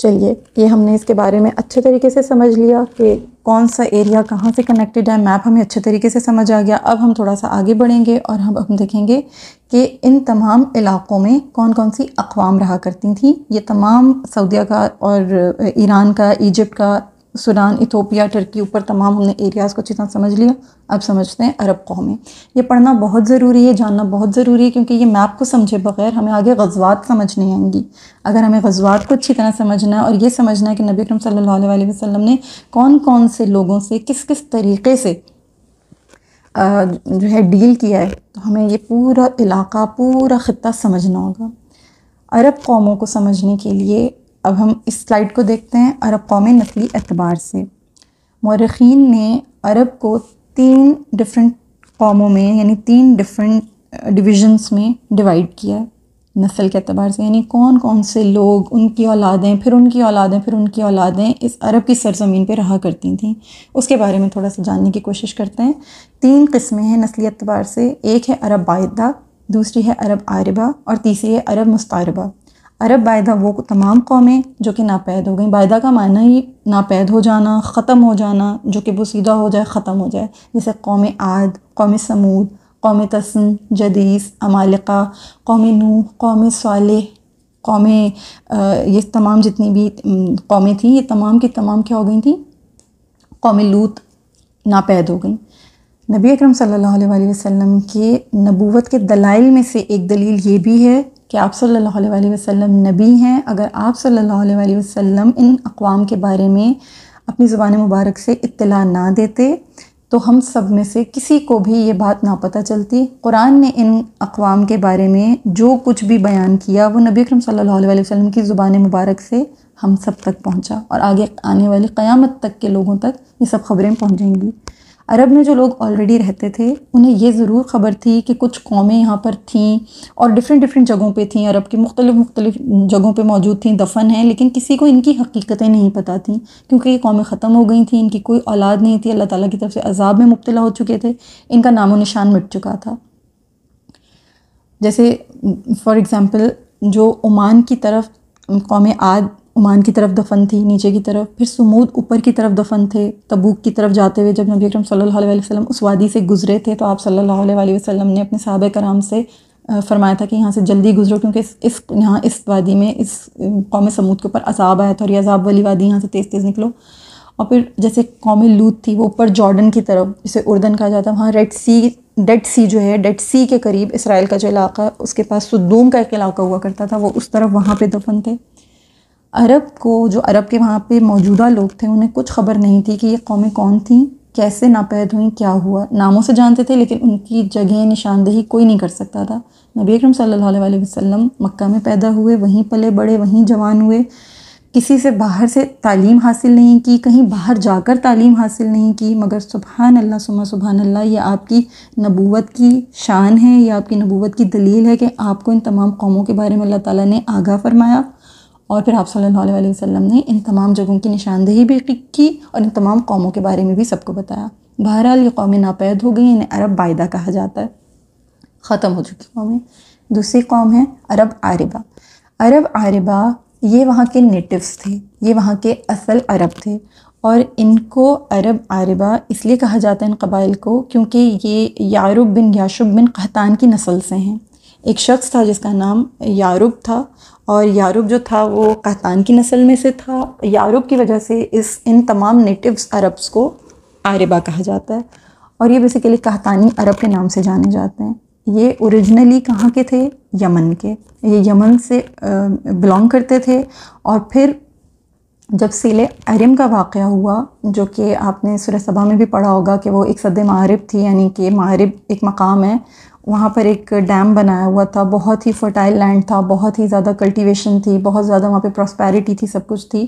चलिए ये हमने इसके बारे में अच्छे तरीके से समझ लिया कि कौन सा एरिया कहाँ से कनेक्टेड है मैप हमें अच्छे तरीके से समझ आ गया अब हम थोड़ा सा आगे बढ़ेंगे और हम हम देखेंगे कि इन तमाम इलाक़ों में कौन कौन सी अकवाम रहा करती थी ये तमाम सऊदिया का और ईरान का इजिप्ट का सूडान इथोपिया टर्की ऊपर तमाम हमने एरियाज़ को अच्छी तरह समझ लिया अब समझते हैं अरब कौमें ये पढ़ना बहुत ज़रूरी है जानना बहुत ज़रूरी है क्योंकि ये मैप को समझे बगैर हमें आगे गजवात समझने आएंगी अगर हमें गजवात को अच्छी तरह समझना है और ये समझना है कि नबी अक्रम सल्ला वसम ने कौन कौन से लोगों से किस किस तरीके से जो है डील किया है तो हमें ये पूरा इलाका पूरा ख़त्ता समझना होगा अरब कौमों को समझने के लिए अब हम इस स्लाइड को देखते हैं अरब कौम नकली एतबार से मौरखीन ने अरब को तीन डिफरेंट कौमों में यानी तीन डिफरेंट डिविजन्स में डिवाइड किया है नस्ल के अतबार से यानी कौन कौन से लोग उनकी औलादें फिर उनकी औलादें फिर उनकी औलादें इस अरब की सरजमीन पर रहा करती थीं उसके बारे में थोड़ा सा जानने की कोशिश करते हैं तीन किस्में हैं नस्ली अतबार से एक है अरब बायदा दूसरी है अरब आरबा और तीसरी है अरब मुस्तारबा अरब बायदा वो तमाम कौमें जो कि नापैद हो गई बायदा का मानना ही नापैद हो जाना ख़त्म हो जाना जो कि वो सीधा हो जाए ख़त्म हो जाए जैसे कौम आद कौम समूद कौम तस्म जदीस अमालिका कौम नूह कौम साल कौम ये तमाम जितनी भी कौमें थी ये तमाम की तमाम क्या हो गई थी कौम लूत नापैद हो गई नबी अकरम सल्लल्लाहु अलैहि वसल्लम के नबूवत के दलाइल में से एक दलील ये भी है कि आप सल्लल्लाहु अलैहि वसल्लम नबी हैं अगर आप सल्लल्लाहु अलैहि वसल्लम इन अकवाम के बारे में अपनी ज़ुबान मुबारक से इत्तला ना देते तो हम सब में से किसी को भी ये बात ना पता चलती कुरान ने इन अकवाम के बारे में जो कुछ भी बयान किया वो नबी अक्रम सल्लल्लाहु अलैहि वसल्लम की ज़ुबान मुबारक से हम सब तक पहुँचा और आगे आने वाली क़यामत तक के लोगों तक ये सब खबरें पहुँचेंगी अरब में जो लोग ऑलरेडी रहते थे उन्हें ये ज़रूर ख़बर थी कि कुछ कौमें यहाँ पर थीं और डिफरेंट डिफरेंट जगहों पे थीं अरब की मुख्तलि मुख्तलि जगहों पे मौजूद थीं दफन हैं लेकिन किसी को इनकी हकीकतें नहीं पता थी क्योंकि ये कौमें ख़त्म हो गई थी इनकी कोई औलाद नहीं थी अल्लाह ताली की तरफ से अजाब में मुबतला हो चुके थे इनका नामो निशान मिट चुका था जैसे फॉर एग्ज़ाम्पल जो ओमान की तरफ कौम आद उमान की तरफ दफन थी नीचे की तरफ फिर सुमूद ऊपर की तरफ दफन थे तबूक की तरफ जाते हुए जब नबी अकरम सल्लल्लाहु अलैहि वसल्लम उस वादी से गुजरे थे तो आप सल्लल्लाहु अलैहि वसल्लम ने अपने साहब कराम से फरमाया था कि यहाँ से जल्दी गुजरो क्योंकि इस, यहाँ इस वादी में इस कौम समूद के ऊपर अजाब आया था और ये अजाब वाली वादी यहाँ से तेज़ तेज़ निकलो और फिर जैसे कौम लूत थी वो ऊपर जॉर्डन की तरफ जिसे उर्दन कहा जाता है वहाँ रेड सी डेड सी जो है डेड सी के करीब इसराइल का जो इलाका उसके पास सुदूम का एक इलाका हुआ करता था वो उस तरफ वहाँ पर दफन थे अरब को जो अरब के वहाँ पे मौजूदा लोग थे उन्हें कुछ खबर नहीं थी कि ये कौमें कौन थीं कैसे नापैद हुई क्या हुआ नामों से जानते थे लेकिन उनकी जगह निशानदेही कोई नहीं कर सकता था नबी अकरम सल्लल्लाहु वसम वसल्लम मक्का में पैदा हुए वहीं पले बड़े वहीं जवान हुए किसी से बाहर से तालीम हासिल नहीं की कहीं बाहर जाकर तालीम हासिल नहीं की मगर सुबहान अल्लाह सुबह सुबहान अल्लाह ये आपकी नबूवत की शान है ये आपकी नबूवत की दलील है कि आपको इन तमाम कौमों के बारे में अल्लाह ताला ने आगाह फरमाया और फिर आप सल्लल्लाहु वसम ने इन तमाम जगहों की निशानदेही भी की और इन तमाम कौमों के बारे में भी सबको बताया बहरहाल ये कौमें नापैद हो गई इन्हें अरब बायदा कहा जाता है ख़त्म हो चुकी कौमें दूसरी कौम है अरब आरबा अरब आरबा ये वहाँ के नेटिव्स थे ये वहाँ के असल अरब थे और इनको अरब आरबा इसलिए कहा जाता है इन कबाइल को क्योंकि ये यारुब बिन याशुब बिन कहतान की नस्ल से हैं एक शख्स था जिसका नाम यारुब था और यारूब जो था वो कहतान की नस्ल में से था यारूब की वजह से इस इन तमाम नेटिव्स अरब्स को आरबा कहा जाता है और ये बेसिकली कहतानी अरब के नाम से जाने जाते हैं ये ओरिजिनली कहाँ के थे यमन के ये यमन से बिलोंग करते थे और फिर जब सीले अरम का वाक़ हुआ जो कि आपने सुरह सभा में भी पढ़ा होगा कि वो एक सद महारब थी यानी कि माहरब एक मकाम है वहाँ पर एक डैम बनाया हुआ था बहुत ही फर्टाइल लैंड था बहुत ही ज़्यादा कल्टीवेशन थी बहुत ज़्यादा वहाँ पे प्रॉस्पैरिटी थी सब कुछ थी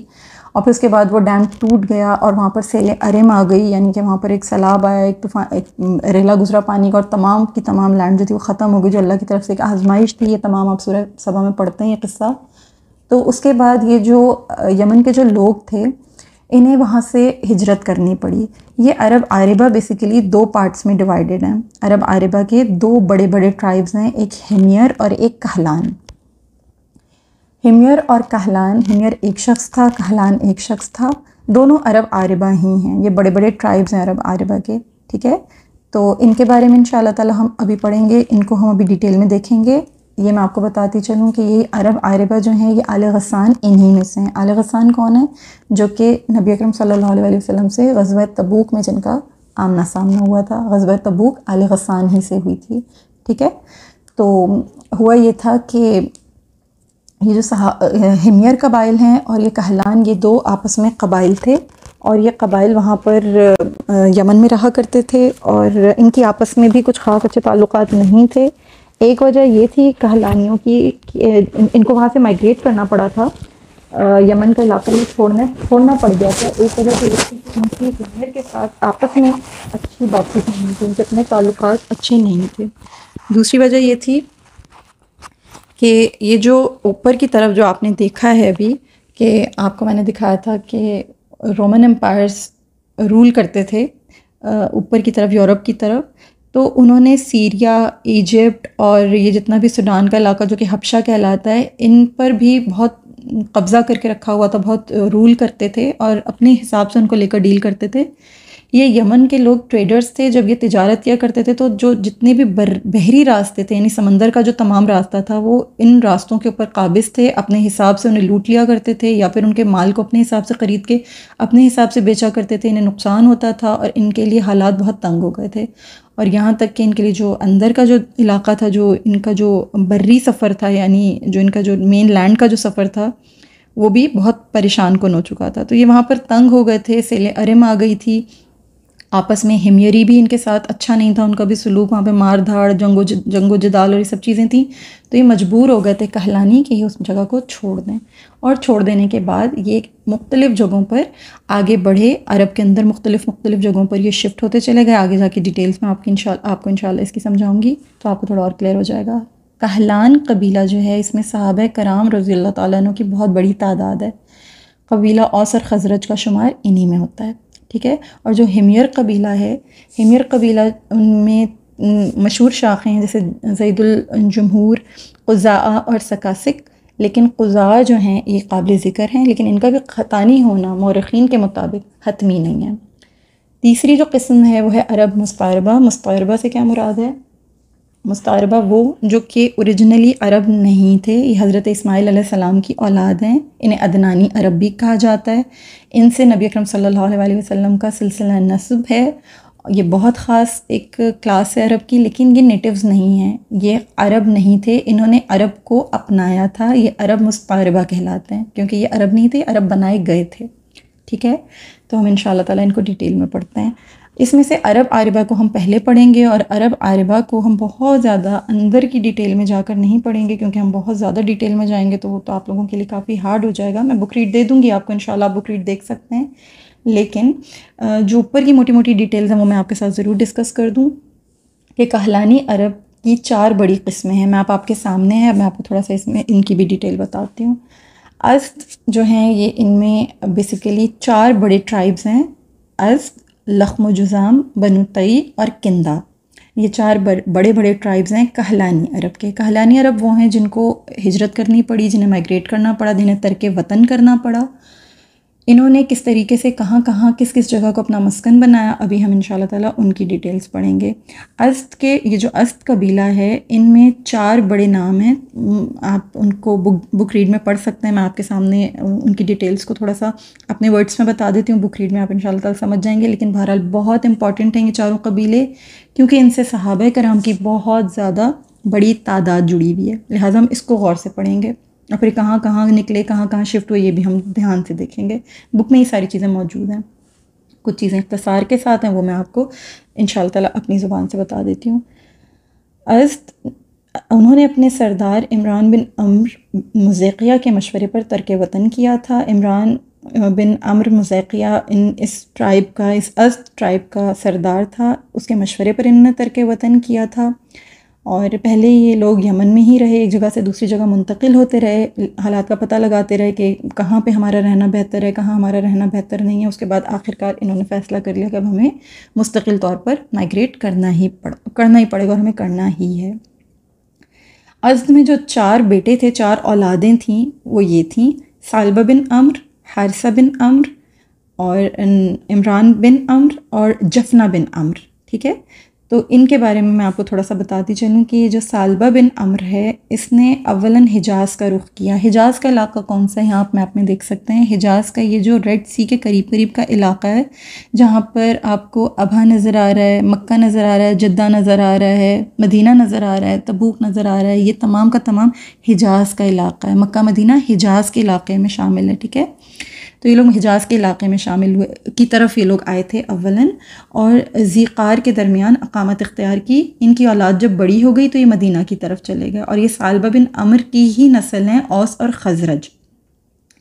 और फिर उसके बाद वो डैम टूट गया और वहाँ पर सेले अरेम आ गई यानी कि वहाँ पर एक सैलाब आया एक तूफान एक रेला गुजरा पानी का और तमाम की तमाम लैंड जो थी वो ख़त्म हो गई जो अल्लाह की तरफ से एक आजमाइश थी ये तमाम आप सूर्य सभा में पढ़ते हैं ये किस्सा तो उसके बाद ये जो यमन के जो लोग थे इन्हें वहाँ से हिजरत करनी पड़ी ये अरब आरबा बेसिकली दो पार्ट्स में डिवाइडेड हैं अरब आरबा के दो बड़े बड़े ट्राइब्स हैं एक हेमियर और एक कहलान हेमियर और कहलान हेमियर एक शख्स था कहलान एक शख्स था दोनों अरब आरबा ही हैं ये बड़े बड़े ट्राइब्स हैं अरब आरबा के ठीक है तो इनके बारे में इन ताला हम अभी पढ़ेंगे इनको हम अभी डिटेल में देखेंगे ये मैं आपको बताती चलूँ कि ये अरब आरबा जो हैं ये आल गसान इन्हीं में से हैं आल गसान कौन है जो कि नबी अकरम सल्लल्लाहु अलैहि वसल्लम से गजब तबूक में जिनका आमना सामना हुआ था गजब तबूक आल गसान ही से हुई थी ठीक है तो हुआ ये था कि ये जो हिमियर कबाइल हैं और ये कहलान ये दो आपस में कबाइल थे और ये कबाइल वहाँ पर यमन में रहा करते थे और इनकी आपस में भी कुछ खास अच्छे ताल्लुक नहीं थे एक वजह ये थी कहलानियों की इनको वहाँ से माइग्रेट करना पड़ा था यमन का इलाका में छोड़ने छोड़ना पड़ गया था एक वजह से तो उनकी जहर के साथ आपस में अच्छी बातचीत नहीं थी उनके अपने ताल्लुक अच्छे नहीं थे दूसरी वजह ये थी कि ये जो ऊपर की तरफ जो आपने देखा है अभी कि आपको मैंने दिखाया था कि रोमन एम्पायर्स रूल करते थे ऊपर की तरफ यूरोप की तरफ तो उन्होंने सीरिया इजिप्ट और ये जितना भी सूडान का इलाका जो कि हबशा कहलाता है इन पर भी बहुत कब्ज़ा करके रखा हुआ था बहुत रूल करते थे और अपने हिसाब से उनको लेकर डील करते थे ये यमन के लोग ट्रेडर्स थे जब ये तिजारत किया करते थे तो जो जितने भी बहरी रास्ते थे यानी समंदर का जो तमाम रास्ता था वो इन रास्तों के ऊपर काबिज थे अपने हिसाब से उन्हें लूट लिया करते थे या फिर उनके माल को अपने हिसाब से ख़रीद के अपने हिसाब से बेचा करते थे इन्हें नुकसान होता था और इनके लिए हालात बहुत तंग हो गए थे और यहाँ तक कि इनके लिए जो अंदर का जो इलाका था जो इनका जो बर्री सफ़र था यानी जो इनका जो मेन लैंड का जो सफ़र था वो भी बहुत परेशान कन हो चुका था तो ये वहाँ पर तंग हो गए थे सेले अरम आ गई थी आपस में हिमयरी भी इनके साथ अच्छा नहीं था उनका भी सलूक वहाँ पे मार धाड़ जंगो जंगो जदाल और ये सब चीज़ें थी तो ये मजबूर हो गए थे कहलानी कि ये उस जगह को छोड़ दें और छोड़ देने के बाद ये मुख्तलिफ़ जगहों पर आगे बढ़े अरब के अंदर मुख्तलिफ़ मुख्तलिफ़ जगहों पर ये शिफ्ट होते चले गए आगे जाके डिटेल्स में आपकी इन आपको इन इसकी समझाऊँगी तो आपको थोड़ा और क्लियर हो जाएगा कहलान कबीला जो है इसमें साहब कराम रज़ी अल्लाह की बहुत बड़ी तादाद है कबीला औस और खजरज का शुमार इन्हीं में होता है ठीक है और जो हिमयर कबीला है हिमयर कबीला उनमें मशहूर शाखें हैं जैसे जैदुलजमहूर कुज़ा और सकासिक लेकिन कुज़ा जो हैं ये काबिल ज़िक्र हैं लेकिन इनका भी ख़तानी होना मौरखीन के मुताबिक हतमी नहीं है तीसरी जो किस्म है वो है अरब मुस्तरबा मुस्तरबा से क्या मुराद है मुस्तारबा वो जो कि औरिजनली अरब नहीं थे ये हज़रत इस्माईल सलाम की औलाद हैं इन्हें अदनानी अरब भी कहा जाता है इनसे नबी अकरम सल्लल्लाहु अलैहि वसल्लम का सिलसिला नस्ब है ये बहुत ख़ास एक क्लास है अरब की लेकिन ये नेटिव्स नहीं हैं ये अरब नहीं थे इन्होंने अरब को अपनाया था ये अरब मुस्तारबा कहलाते हैं क्योंकि ये अरब नहीं थे अरब बनाए गए थे ठीक है तो हम इन शाह इनको डिटेल में पढ़ते हैं इसमें से अरब आरबा को हम पहले पढ़ेंगे और अरब आरबा को हम बहुत ज़्यादा अंदर की डिटेल में जाकर नहीं पढ़ेंगे क्योंकि हम बहुत ज़्यादा डिटेल में जाएंगे तो वो तो आप लोगों के लिए काफ़ी हार्ड हो जाएगा मैं बुक रीड दे दूँगी आपको इन आप बुक रीड देख सकते हैं लेकिन जो ऊपर की मोटी मोटी डिटेल्स हैं वो मैं आपके साथ ज़रूर डिस्कस कर दूँ कि कहलानी अरब की चार बड़ी किस्में हैं मैं आपके सामने है मैं आपको थोड़ा सा इसमें इनकी भी डिटेल बताती हूँ अस्त जो हैं ये इनमें बेसिकली चार बड़े ट्राइब्स हैं अस्त लखम जुज़ाम तई और किंदा ये चार बड़े बड़े ट्राइब्स हैं कहलानी अरब के कहलानी अरब वो हैं जिनको हिजरत करनी पड़ी जिन्हें माइग्रेट करना पड़ा जिन्हें तरके वतन करना पड़ा इन्होंने किस तरीके से कहाँ कहाँ किस किस जगह को अपना मस्कन बनाया अभी हम इन ताला उनकी डिटेल्स पढ़ेंगे अस्त के ये जो अस्त कबीला है इनमें चार बड़े नाम हैं आप उनको बुक बुक रीड में पढ़ सकते हैं मैं आपके सामने उनकी डिटेल्स को थोड़ा सा अपने वर्ड्स में बता देती हूँ बुक रीड में आप इन ताला समझ जाएंगे लेकिन बहरहाल बहुत इंपॉर्टेंट हैं ये चारों कबीले क्योंकि इनसे सहाब कराम की बहुत ज़्यादा बड़ी तादाद जुड़ी हुई है लिहाजा हम इसको गौर से पढ़ेंगे और फिर कहाँ कहाँ निकले कहाँ कहाँ शिफ्ट हुए ये भी हम ध्यान से देखेंगे बुक में ये सारी चीज़ें मौजूद हैं कुछ चीज़ें इख्तसार के साथ हैं वो मैं आपको इन ताला अपनी ज़ुबान से बता देती हूँ अस्त उन्होंने अपने सरदार इमरान बिन अम्र मज़ैक़िया के मशवरे पर तर्क वतन किया था इमरान बिन अम्र मज़ैक़िया इन इस ट्राइब का इस अस्त ट्राइब का सरदार था उसके मशवरे पर इन्होंने तर्क वतन किया था और पहले ये लोग यमन में ही रहे एक जगह से दूसरी जगह मुंतकिल होते रहे हालात का पता लगाते रहे कि कहाँ पे हमारा रहना बेहतर है कहाँ हमारा रहना बेहतर नहीं है उसके बाद आखिरकार इन्होंने फ़ैसला कर लिया कि अब हमें मुस्तकिल तौर पर माइग्रेट करना ही पड़ करना ही पड़ेगा और हमें करना ही है अज़द में जो चार बेटे थे चार औलादें थीं वो ये थीं सालबा बिन अम्र हारसा बिन अम्र और इमरान बिन अम्र और जफना बिन अम्र ठीक है तो इनके बारे में मैं आपको थोड़ा सा बताती चलूँ कि ये जो सालबा बिन अमर है इसने अवलन हिजाज़ का रुख किया हिजाज़ का इलाका कौन सा है यहाँ आप मैप में देख सकते हैं हिजाज़ का ये जो रेड सी के करीब करीब का इलाका है जहाँ पर आपको अभा नज़र आ रहा है मक्का नज़र आ रहा है जद्दा नज़र आ रहा है मदीना नज़र आ रहा है तबूक नज़र आ रहा है ये तमाम का तमाम हिजाज़ का इलाका है मक् मदीना हिजाज़ के इलाके में शामिल है ठीक है तो ये लोग हिजाज के इलाके में शामिल हुए की तरफ ये लोग आए थे अवला और ज़ीक़ार के दरमियान अकामत इख्तियार की इनकी औलाद जब बड़ी हो गई तो ये मदीना की तरफ चले गए और ये सालबा बिन अमर की ही नस्ल हैं औस और खजरज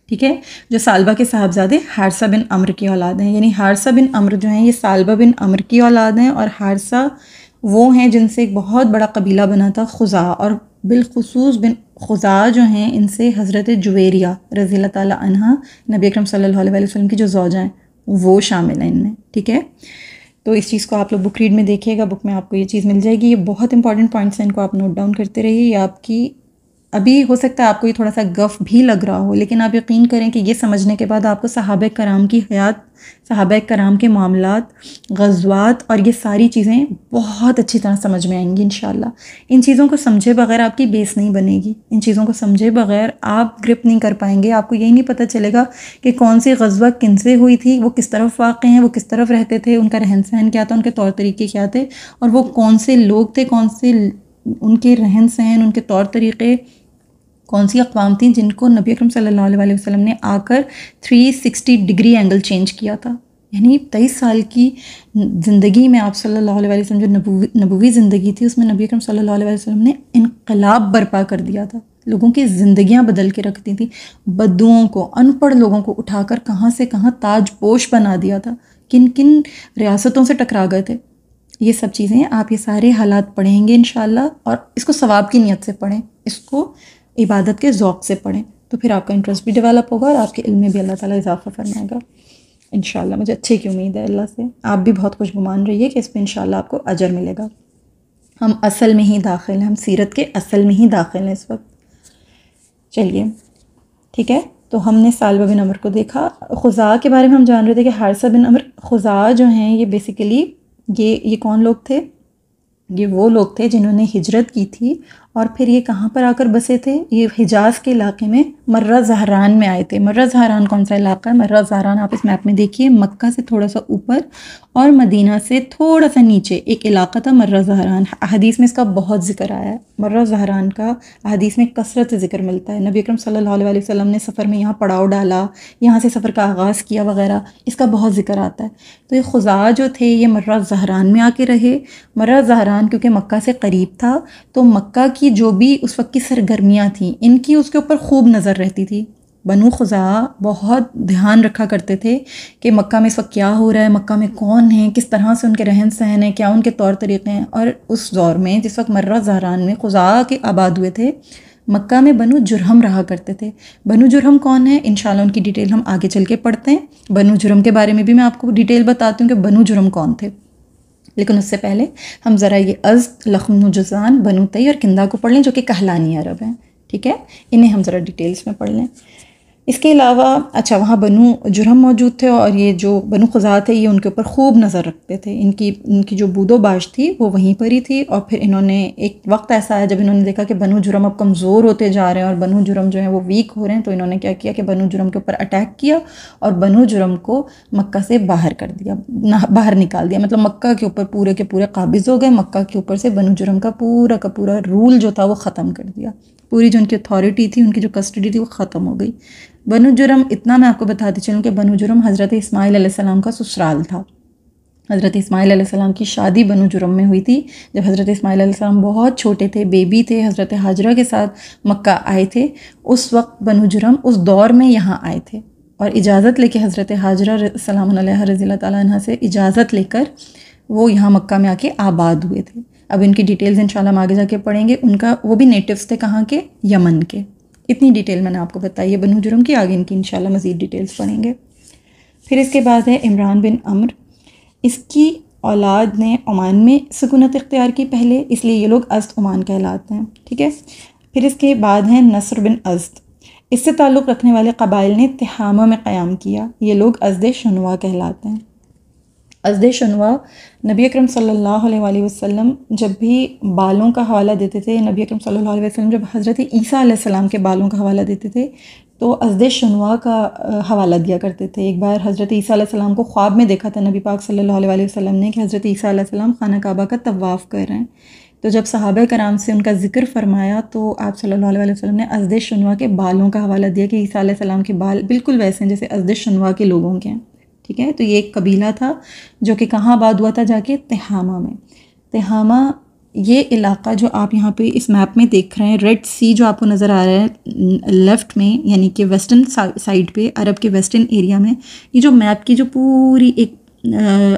ठीक है जो सालबा के साहबजादे हारसा बिन अमर की औलाद हैं यानी हारसा बिन अमर जो हैं ये सालबा बिन अमर की औलाद हैं और हारसा वो हैं जिनसे एक बहुत बड़ा कबीला बना था खुजा और बिलखसूस बिन ख़ुदा जो हैं इनसे हज़रत जवेरिया रज़ी तह नबी अक्रम सल्लल्लाहु की जो जौजा हैं वो शामिल हैं इनमें ठीक है तो इस चीज़ को आप लोग बुक रीड में देखिएगा बुक में आपको ये चीज़ मिल जाएगी ये बहुत इंपॉर्टेंट पॉइंट्स हैं इनको आप नोट डाउन करते रहिए ये आपकी अभी हो सकता है आपको ये थोड़ा सा गफ भी लग रहा हो लेकिन आप यकीन करें कि ये समझने के बाद आपको सहाब कराम की हयात सहाब कराम के मामला गजवात और ये सारी चीज़ें बहुत अच्छी तरह समझ में आएंगी इन इन चीज़ों को समझे बगैर आपकी बेस नहीं बनेगी इन चीज़ों को समझे बगैर आप ग्रिप नहीं कर पाएंगे आपको यही नहीं पता चलेगा कि कौन सी गजवा किन से हुई थी वो किस तरफ वाक़ हैं वो किस तरफ रहते थे उनका रहन सहन क्या था उनके तौर तरीके क्या थे और वो कौन से लोग थे कौन से उनके रहन सहन उनके तौर तरीक़े कौन सी अकवाम थी जिनको नबी अक्रम सल्ला वसलम वसल्लम ने आकर 360 डिग्री एंगल चेंज किया था यानी तेईस साल की ज़िंदगी में आप सल्लल्लाहु अलैहि वसल्लम जो नबू नबूवी ज़िंदगी थी उसमें नबी अकरम सल्लल्लाहु अलैहि वसल्लम ने इनकलाब बर्पा कर दिया था लोगों की ज़िंदियाँ बदल के रख दी थी बदुओं को अनपढ़ लोगों को उठाकर कहाँ से कहाँ ताजपोश बना दिया था किन किन रियासतों से टकरा गए थे ये सब चीज़ें आप ये सारे हालात पढ़ेंगे इन और इसको सवाब की नीयत से पढ़ें इसको इबादत के ौक से पढ़ें तो फिर आपका इंटरेस्ट भी डेवलप होगा और आपके इल्म में भी अल्लाह ताला इजाफ़ा फरमाएगा इन मुझे अच्छे की उम्मीद है अल्लाह से आप भी बहुत कुछ गुमान रहिए कि इस पर इन आपको अजर मिलेगा हम असल में ही दाखिल हैं हम सीरत के असल में ही दाखिल हैं इस वक्त चलिए ठीक है तो हमने सालबा बिन अमर को देखा खुजा के बारे में हम जान रहे थे कि हारसा बिन अमर खुजा जो हैं ये बेसिकली ये ये कौन लोग थे ये वो लोग थे जिन्होंने हिजरत की थी और फिर ये कहाँ पर आकर बसे थे ये हिजाज़ के इलाके में मर्रा जहरान में आए थे मर्रा जहरान कौन सा इलाका है मर्रा जहरान आप इस मैप में देखिए मक्का से थोड़ा सा ऊपर और मदीना से थोड़ा सा नीचे एक इलाका था मर्रा जहरान अदीस में इसका बहुत जिक्र आया है मर्रा जहरान का अदीस में कसरत ज़िक्र मिलता है नबी अक्रम सल्लल्लाहु वसम ने सफ़र में यहाँ पड़ाव डाला यहाँ से सफ़र का आगाज़ किया वगैरह इसका बहुत ज़िक्र आता है तो ये खुजा जो थे ये मर्रा जहरान में आके रहे मर्रा जहरान क्योंकि मक्का से करीब था तो मक्का की की जो भी उस वक्त की सरगर्मियाँ थीं इनकी उसके ऊपर खूब नज़र रहती थी बनु खुजा बहुत ध्यान रखा करते थे कि मक्का में इस वक्त क्या हो रहा है मक्का में कौन है किस तरह से उनके रहन सहन है क्या उनके तौर तरीक़े हैं और उस दौर में जिस वक्त मर्रा जहरान में खुजा के आबाद हुए थे मक्का में बनु जुरहम रहा करते थे बनु जुरहम कौन है इन उनकी डिटेल हम आगे चल के पढ़ते हैं बनु जुरम के बारे में भी मैं आपको डिटेल बताती हूँ कि बनु जुरम कौन थे लेकिन उससे पहले हम ज़रा ये अज़ लखनु जुजान तई और किंदा को पढ़ लें जो कि कहलानी अरब हैं ठीक है इन्हें हम ज़रा डिटेल्स में पढ़ लें इसके अलावा अच्छा वहाँ बनु जुरम मौजूद थे और ये जो बनु खजा थे ये उनके ऊपर खूब नज़र रखते थे इनकी इनकी जो बूदोबाश थी वो वहीं पर ही थी और फिर इन्होंने एक वक्त ऐसा आया जब इन्होंने देखा कि बनु जुरम अब कमज़ोर होते जा रहे हैं और बनु जुरम जो है वो वीक हो रहे हैं तो इन्होंने क्या किया कि बनु जुरम के ऊपर अटैक किया और बनु जुरम को मक्का से बाहर कर दिया बाहर निकाल दिया मतलब मक्का के ऊपर पूरे के पूरे काबिज़ हो गए मक्का के ऊपर से बनु जुरम का पूरा का पूरा रूल जो था वो ख़त्म कर दिया पूरी जो उनकी अथॉरिटी थी उनकी जो कस्टडी थी वो ख़त्म हो गई बनु जुरम इतना मैं आपको बताती चलूँ कि बनु जुरम हज़रत इस्माईल आसमाम का ससुराल था हज़रत इसमाइल आसमाम की शादी बनु जुरम में हुई थी जब हज़रत इसमाइल आसमाम बहुत छोटे थे बेबी थे हज़रत हाजरा के साथ मक्का आए थे उस वक्त बनु जुरम उस दौर में यहाँ आए थे और इजाज़त लेके हज़रत हाजरा सलाम रज़ी तह से इजाज़त लेकर वो यहाँ मक्का में आके आबाद हुए थे अब इनकी डिटेल्स इन हम आगे जाके पढ़ेंगे उनका वो भी नेटिव्स थे कहाँ के यमन के इतनी डिटेल मैंने आपको बताई है बनू जुर्म की आगे इनकी इन मज़ीद डिटेल्स पढ़ेंगे फिर इसके बाद है इमरान बिन अमर इसकी औलाद ने ओमान में सकूनत इख्तियार की पहले इसलिए ये लोग अस्त ओमान कहलाते हैं ठीक है फिर इसके बाद हैं नसर बिन अस्त इससे ताल्लुक़ रखने वाले कबाइल ने तिहामा में क़्याम किया ये लोग अजद शनवा कहलाते हैं अजद शनवा नबी अकरम सल्लल्लाहु अलैहि वसल्लम जब भी बालों का हवाला देते थे नबी अकरम सल्लल्लाहु अलैहि वसल्लम जब हज़रत ईसा सलाम के बालों का हवाला देते थे तो अजद शनवा का हवाला दिया करते थे एक बार हज़रत ईसा सलाम को ख्वाब में देखा था नबी पाक सल्ला अलैहि ने कि हज़रत ईसा सलाम खाना काबा का तवाफ़ कर रहे हैं तो जब सहाब कराम से उनका जिक्र फरमाया तो आप सल्लल्लाहु अलैहि वसल्लम ने अजद शनवा के बालों का हवाला दिया कि ईसा सलाम के बाल बिल्कुल वैसे हैं जैसे अजद शनवा के लोगों के हैं ठीक है तो ये एक कबीला था जो कि कहाँ आबाद हुआ था जाके तहामा में तहामा ये इलाका जो आप यहाँ पे इस मैप में देख रहे हैं रेड सी जो आपको नज़र आ रहा है लेफ़्ट में यानी कि वेस्टर्न साइड पे अरब के वेस्टर्न एरिया में ये जो मैप की जो पूरी एक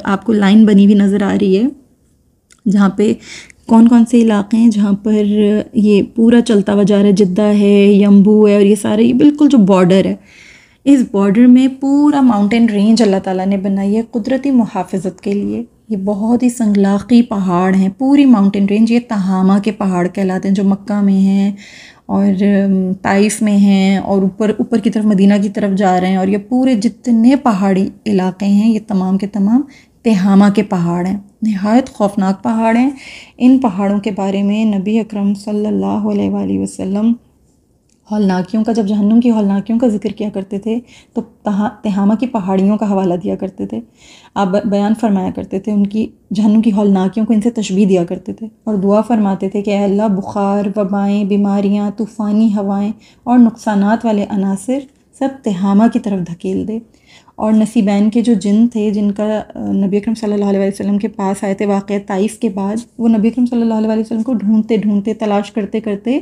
आपको लाइन बनी हुई नज़र आ रही है जहाँ पे कौन कौन से इलाके हैं जहाँ पर ये पूरा चलता हुआ जा रहा है जिद्दा है यम्बू है और ये सारे ये बिल्कुल जो बॉर्डर है इस बॉर्डर में पूरा माउंटेन रेंज अल्लाह ताला ने बनाई है कुदरती मुहाफ़त के लिए ये बहुत ही संगलाकी पहाड़ हैं पूरी माउंटेन रेंज ये तहामा के पहाड़ कहलाते हैं जो मक्का में हैं और ताइफ में हैं और ऊपर ऊपर की तरफ मदीना की तरफ जा रहे हैं और ये पूरे जितने पहाड़ी इलाके हैं ये तमाम के तमाम तहामा के पहाड़ हैं नहायत खौफनाक पहाड़ हैं इन पहाड़ों के बारे में नबी अकरम सल्ला वसम हौलनाकियों का जब जहन्नुम की हौलनाकियों का जिक्र किया करते थे तो तहामा की पहाड़ियों का हवाला दिया करते थे आप बयान फरमाया करते थे उनकी जहन्नुम की हौलनाकियों को इनसे तशबी दिया करते थे और दुआ फरमाते थे कि अल्लाह बुखार वबाएँ बीमारियाँ तूफ़ानी हवाएँ और नुकसान वाले अनासर सब तहामा की तरफ धकेल दे और नसीबैन के जो जिन थे जिनका नबी अकरम सल्लल्लाहु अलैहि वसल्लम के पास आए थे वाक़ ताइफ़ के बाद वो नबी अकरम सल्लल्लाहु अलैहि वसल्लम को ढूंढते ढूंढते तलाश करते करते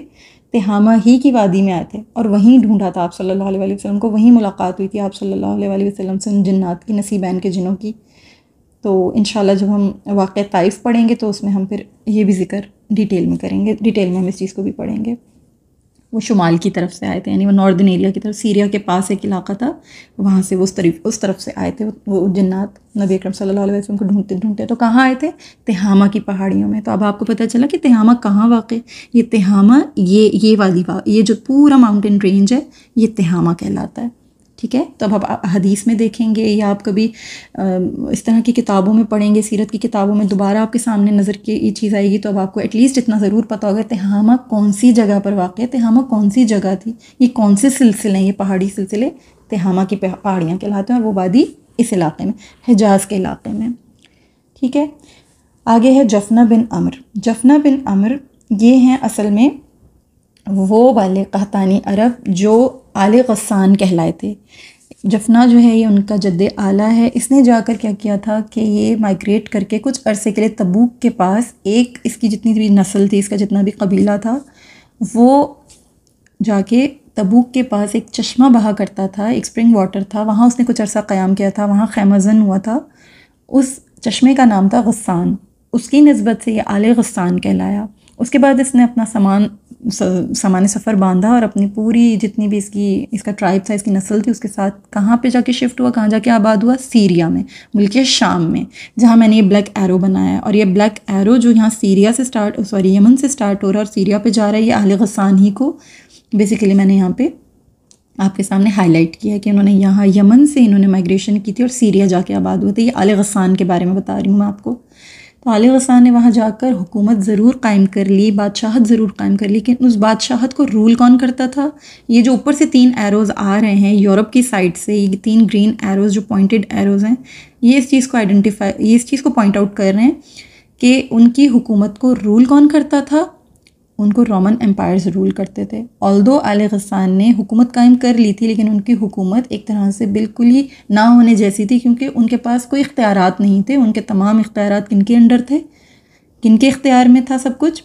तिहामा ही की वादी में आए थे और वहीं ढूंढा था आप सल्लल्लाहु अलैहि वसल्लम को वहीं मुलाकात हुई थी आप सल्लल्लाहु अलैहि वसल्लम से उन जन्नात की नसीबैन के जिनों की तो इन जब हम वाक़ पढ़ेंगे तो उसमें हम फिर ये भी ज़िक्र डिटेल में करेंगे डिटेल में हम इस चीज़ को भी पढ़ेंगे वो शुमाल की तरफ से आए थे यानी वो नॉर्दर्न एरिया की तरफ सीरिया के पास एक इलाका था वहाँ से वो उस तरफ उस तरफ से आए थे वो जन्नात नबी अकरम सल्लल्लाहु अलैहि वसल्लम को ढूंढते ढूंढते तो कहाँ आए थे तिहामा की पहाड़ियों में तो अब आपको पता चला कि तिहामा कहाँ वाक़ ये तिहामा ये ये वाली वा, ये जो पूरा माउंटेन रेंज है ये तिहामा कहलाता है ठीक है तो अब आप हदीस में देखेंगे या आप कभी इस तरह की किताबों में पढ़ेंगे सीरत की किताबों में दोबारा आपके सामने नज़र की ये चीज़ आएगी तो अब आपको एटलीस्ट इतना ज़रूर पता होगा तहामा कौन सी जगह पर वाक़ है तहामा कौन सी जगह थी ये कौन से सिलसिले हैं ये पहाड़ी सिलसिले तहामा की पहाड़ियाँ कहलाते हैं और वो वादी इस इलाके में हिजाज के इलाके में ठीक है आगे है जफना बिन अमर जफना बिन अमर ये हैं असल में वो वाले कहतानी अरब जो आल गसान कहलाए थे जफना जो है ये उनका जद्द आला है इसने जाकर क्या किया था कि ये माइग्रेट करके कुछ अरसे के लिए तबूक के पास एक इसकी जितनी भी नस्ल थी इसका जितना भी कबीला था वो जाके तबूक के पास एक चश्मा बहा करता था एक स्प्रिंग वाटर था वहाँ उसने कुछ अरसा क़्याम किया था वहाँ खैमजन हुआ था उस चश्मे का नाम था गस्सान उसकी नस्बत से ये आल गस्सान कहलाया उसके बाद इसने अपना सामान सामान्य सफ़र बांधा और अपनी पूरी जितनी भी इसकी इसका ट्राइब था इसकी नस्ल थी उसके साथ कहाँ पे जाके शिफ्ट हुआ कहाँ जाके आबाद हुआ सीरिया में मुल्क शाम में जहाँ मैंने ये ब्लैक एरो बनाया और ये ब्लैक एरो जो यहाँ सीरिया से स्टार्ट सॉरी यमन से स्टार्ट हो रहा है और सीरिया पर जा रहा है ये आल गसान ही को बेसिकली मैंने यहाँ पर आपके सामने हाईलाइट किया है कि उन्होंने यहाँ यमन से इन्होंने माइग्रेशन की थी और सीरिया जाके आबाद हुए थे ये आल गसान के बारे में बता रही हूँ मैं आपको तो आल गसान ने वहाँ जाकर हुकूमत ज़रूर कायम कर ली बादशाहत ज़रूर कायम कर ली लेकिन उस बादशाहत को रूल कौन करता था ये जो ऊपर से तीन एरोज़ आ रहे हैं यूरोप की साइड से ये तीन ग्रीन एरोज़ जो पॉइंटेड एरोज़ हैं ये इस चीज़ को आइडेंटिफाई ये इस चीज़ को पॉइंट आउट कर रहे हैं कि उनकी हुकूमत को रूल कौन करता था उनको रोमन एम्पायर्स रूल करते थे ऑल दो आल गसान ने हुकूमत कायम कर ली थी लेकिन उनकी हुकूमत एक तरह से बिल्कुल ही ना होने जैसी थी क्योंकि उनके पास कोई इख्तियार नहीं थे उनके तमाम इख्तियार किन के अंडर थे किन के इख्तियार में था सब कुछ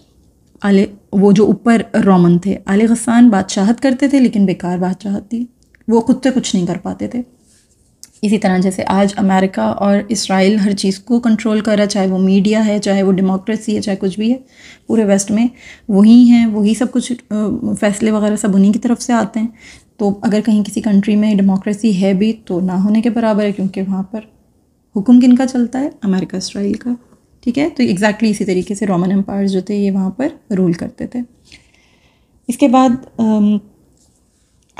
आले वो जो ऊपर रोमन थे आल गसान बादशाहत करते थे लेकिन बेकार बादशाहत थी वो खुद से कुछ नहीं कर पाते थे इसी तरह जैसे आज अमेरिका और इसराइल हर चीज़ को कंट्रोल कर रहा है चाहे वो मीडिया है चाहे वो डेमोक्रेसी है चाहे कुछ भी है पूरे वेस्ट में वही हैं वही सब कुछ फैसले वगैरह सब उन्हीं की तरफ से आते हैं तो अगर कहीं किसी कंट्री में डेमोक्रेसी है भी तो ना होने के बराबर है क्योंकि वहाँ पर हुक्म किन का चलता है अमेरिका इसराइल का ठीक है तो एग्जैक्टली exactly इसी तरीके से रोमन एम्पायर जो थे ये वहाँ पर रूल करते थे इसके बाद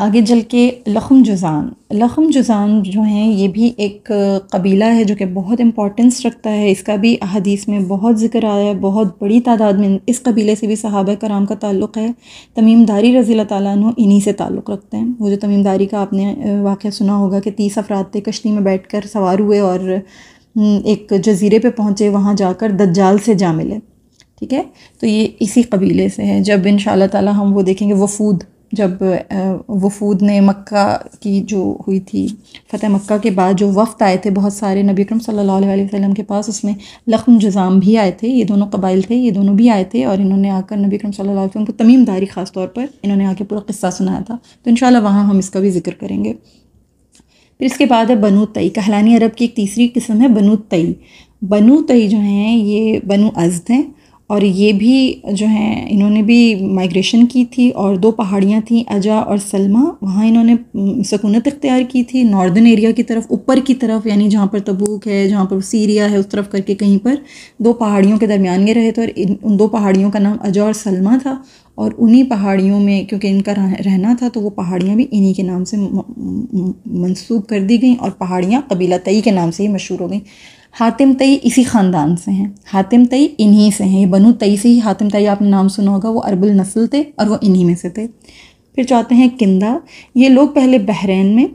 आगे चल के लखम जुज़ान लखम जुज़ान जो हैं ये भी एक कबीला है जो कि बहुत इम्पोर्टेंस रखता है इसका भी अदीस में बहुत जिक्र आया है बहुत बड़ी तादाद में इस कबीले से भी सहाब कराम का ताल्लुक़ है तमीम दारी रज़ी तु इन्हीं से ताल्लुक़ रखते हैं वो जो तमीम दारी का आपने वाक़ सुना होगा कि तीस अफराद थे कश्ती में बैठ कर सवार हुए और एक जजीरे पर पहुँचे वहाँ जाकर दज्जाल से जा मिले ठीक है तो ये इसी कबीले से है जब इन शाह तुम वो देखेंगे वफूद जब वफूद ने मक्का की जो हुई थी फ़तेह मक्का के बाद जो वफ्त आए थे बहुत सारे नबी अक्रम सल्लल्लाहु अलैहि वसल्लम के पास उसमें लखम जुज़ाम भी आए थे ये दोनों कबाइल थे ये दोनों भी आए थे और इन्होंने आकर नबी अक्रम सल्लल्लाहु अलैहि वसल्लम को तमीम दारी ख़ास तौर पर इन्होंने आके पूरा किस्सा सुनाया था तो इन वहाँ हम इसका भी जिक्र करेंगे फिर इसके बाद है बनू तई कहलानी अरब की एक तीसरी किस्म है बनू तई बनू तई जो हैं ये बनू अजद हैं और ये भी जो हैं इन्होंने भी माइग्रेशन की थी और दो पहाड़ियाँ थीं अजा और सलमा वहाँ इन्होंने सकूनत इख्तियार की थी नॉर्दर्न एरिया की तरफ ऊपर की तरफ यानी जहाँ पर तबूक है जहाँ पर सीरिया है उस तरफ करके कहीं पर दो पहाड़ियों के दरमियान ये रहे थे और इन उन दो पहाड़ियों का नाम अजा और सलमा था और उन्हीं पहाड़ियों में क्योंकि इनका रहना था तो वो पहाड़ियाँ भी इन्हीं के नाम से मनसूब कर दी गई और पहाड़ियाँ कबीला तई के नाम से ही मशहूर हो गई हातिम तई इसी ख़ानदान से हैं हातिम तई इन्हीं से हैं ये बनु तई से ही हातिम तई आपने नाम सुना होगा वो अरबुल नस्ल थे और वो इन्हीं में से थे फिर चाहते हैं किंदा ये लोग पहले बहरीन में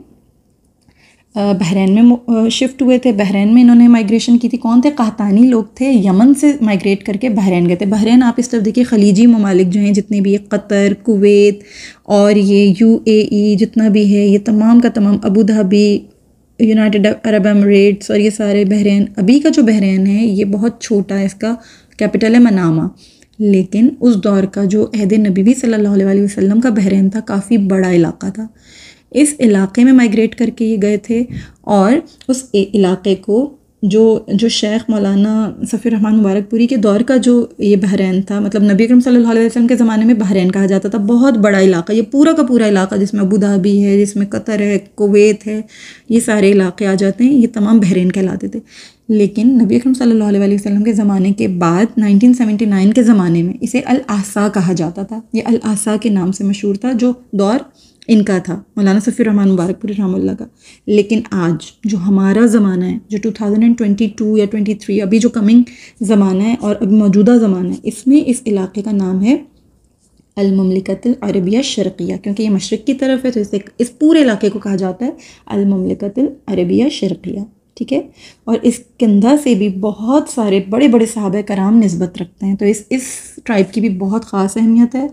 बहरीन में शिफ्ट हुए थे बहरीन में इन्होंने माइग्रेशन की थी कौन थे कहतानी लोग थे यमन से माइग्रेट करके बहरीन गए थे बहरीन आप इस तरफ देखिए खलीजी ममालिक जो हैं जितने भी ये कतर कुवैत और ये यू ए ई जितना भी है ये तमाम का तमाम Abu Dhabi United Arab Emirates और ये सारे बहरीन अभी का जो बहरीन है ये बहुत छोटा है इसका कैपिटल है मनामा लेकिन उस दौर का जो अहद नबी सल्ला वसम का बहरीन था काफ़ी बड़ा इलाका था इस इलाके में माइग्रेट करके ये गए थे और उस इलाके को जो जो शेख मौलाना सफ़ी रहमान मुबारकपुरी के दौर का जो ये बहरीन था मतलब नबी अक्रम सल्लल्लाहु अलैहि वसल्लम के ज़माने में बहरीन कहा जाता था बहुत बड़ा इलाका ये पूरा का पूरा इलाका जिसमें अबू धाबी है जिसमें कतर है कुवैत है ये सारे इलाके आ जाते हैं ये तमाम बहरीन कहलाते थे लेकिन नबी अक्रम सल्ला वसम के ज़माने के बाद नाइन के ज़माने में इसे अल कहा जाता था ये अल के नाम से मशहूर था जो दौर इनका था मौलाना सफ़ी रहमान मुबारकपुरी रहमल्ला का लेकिन आज जो हमारा ज़माना है जो 2022 या 23 अभी जो कमिंग ज़माना है और अभी मौजूदा ज़माना है इसमें इस इलाके का नाम है अलममलिकत अरबिया शर्किया क्योंकि ये मशरक़ की तरफ है तो इसे इस पूरे इलाके को कहा जाता है अलममलिकत अरबिया शर्किया ठीक है और इस कंधा से भी बहुत सारे बड़े बड़े साहब कराम नस्बत रखते हैं तो इस इस ट्राइब की भी बहुत ख़ास अहमियत है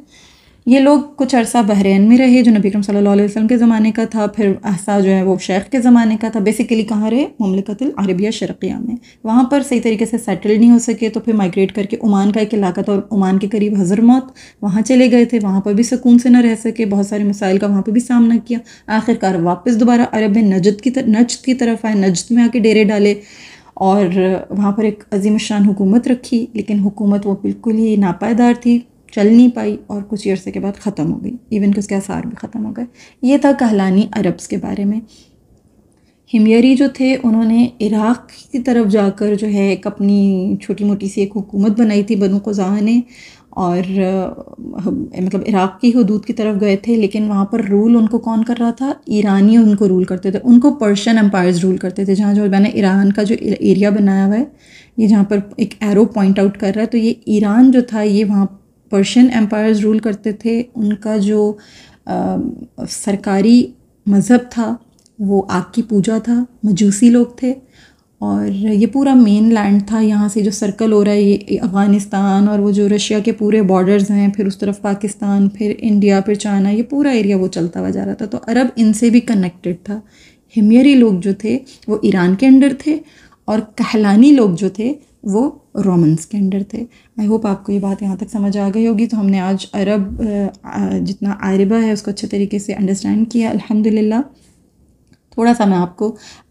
ये लोग कुछ अरसा बहरीन में रहे जो नबी करम सल्लल्लाहु अलैहि वसल्लम के ज़माने का था फिर अहसा जो है वो शेख के ज़माने का था बेसिकली कहाँ रहे ममलिकत अरबिया शरकिया में वहाँ पर सही तरीके से सेटल नहीं हो सके तो फिर माइग्रेट करके ओमान का एक इलाका था और ओमान के करीब हज़र मौत वहाँ चले गए थे वहाँ पर भी सुकून से न रह सके बहुत सारे मसाइल का वहाँ पर भी सामना किया आखिरकार वापस दोबारा अरब में नजद की नजद की तरफ आए नजद में आके डेरे डाले और वहाँ पर एक अजीम शान हुकूमत रखी लेकिन हुकूमत वो बिल्कुल ही नापायदार थी चल नहीं पाई और कुछ अरसे के बाद ख़त्म हो गई इवन कि उसके आसार भी ख़त्म हो गए ये था कहलानी अरब्स के बारे में हिमयरी जो थे उन्होंने इराक़ की तरफ जाकर जो है एक अपनी छोटी मोटी सी एक हुकूमत बनाई थी बनु खज़ा ने और मतलब इराक़ की हदूद की तरफ गए थे लेकिन वहाँ पर रूल उनको कौन कर रहा था ईरानी उनको रूल करते थे उनको पर्शियन एम्पायर्स रूल करते थे जहाँ जो मैंने ईरान का जो एरिया बनाया हुआ है ये जहाँ पर एक एरो पॉइंट आउट कर रहा है तो ये ईरान जो था ये वहाँ पर्शियन एम्पायर्स रूल करते थे उनका जो आ, सरकारी मज़हब था वो आग की पूजा था मजूसी लोग थे और ये पूरा मेन लैंड था यहाँ से जो सर्कल हो रहा है ये अफ़गानिस्तान और वो जो रशिया के पूरे बॉर्डर्स हैं फिर उस तरफ पाकिस्तान फिर इंडिया फिर चाइना ये पूरा एरिया वो चलता हुआ जा रहा था तो अरब इनसे भी कनेक्टेड था हिमियरी लोग जो थे वो ईरान के अंडर थे और कहलानी लोग जो थे वो रोमन्स के अंडर थे आई होप आपको ये बात यहाँ तक समझ आ गई होगी तो हमने आज अरब जितना आरबा है उसको अच्छे तरीके से अंडरस्टैंड किया अल्हम्दुलिल्लाह थोड़ा सा मैं आपको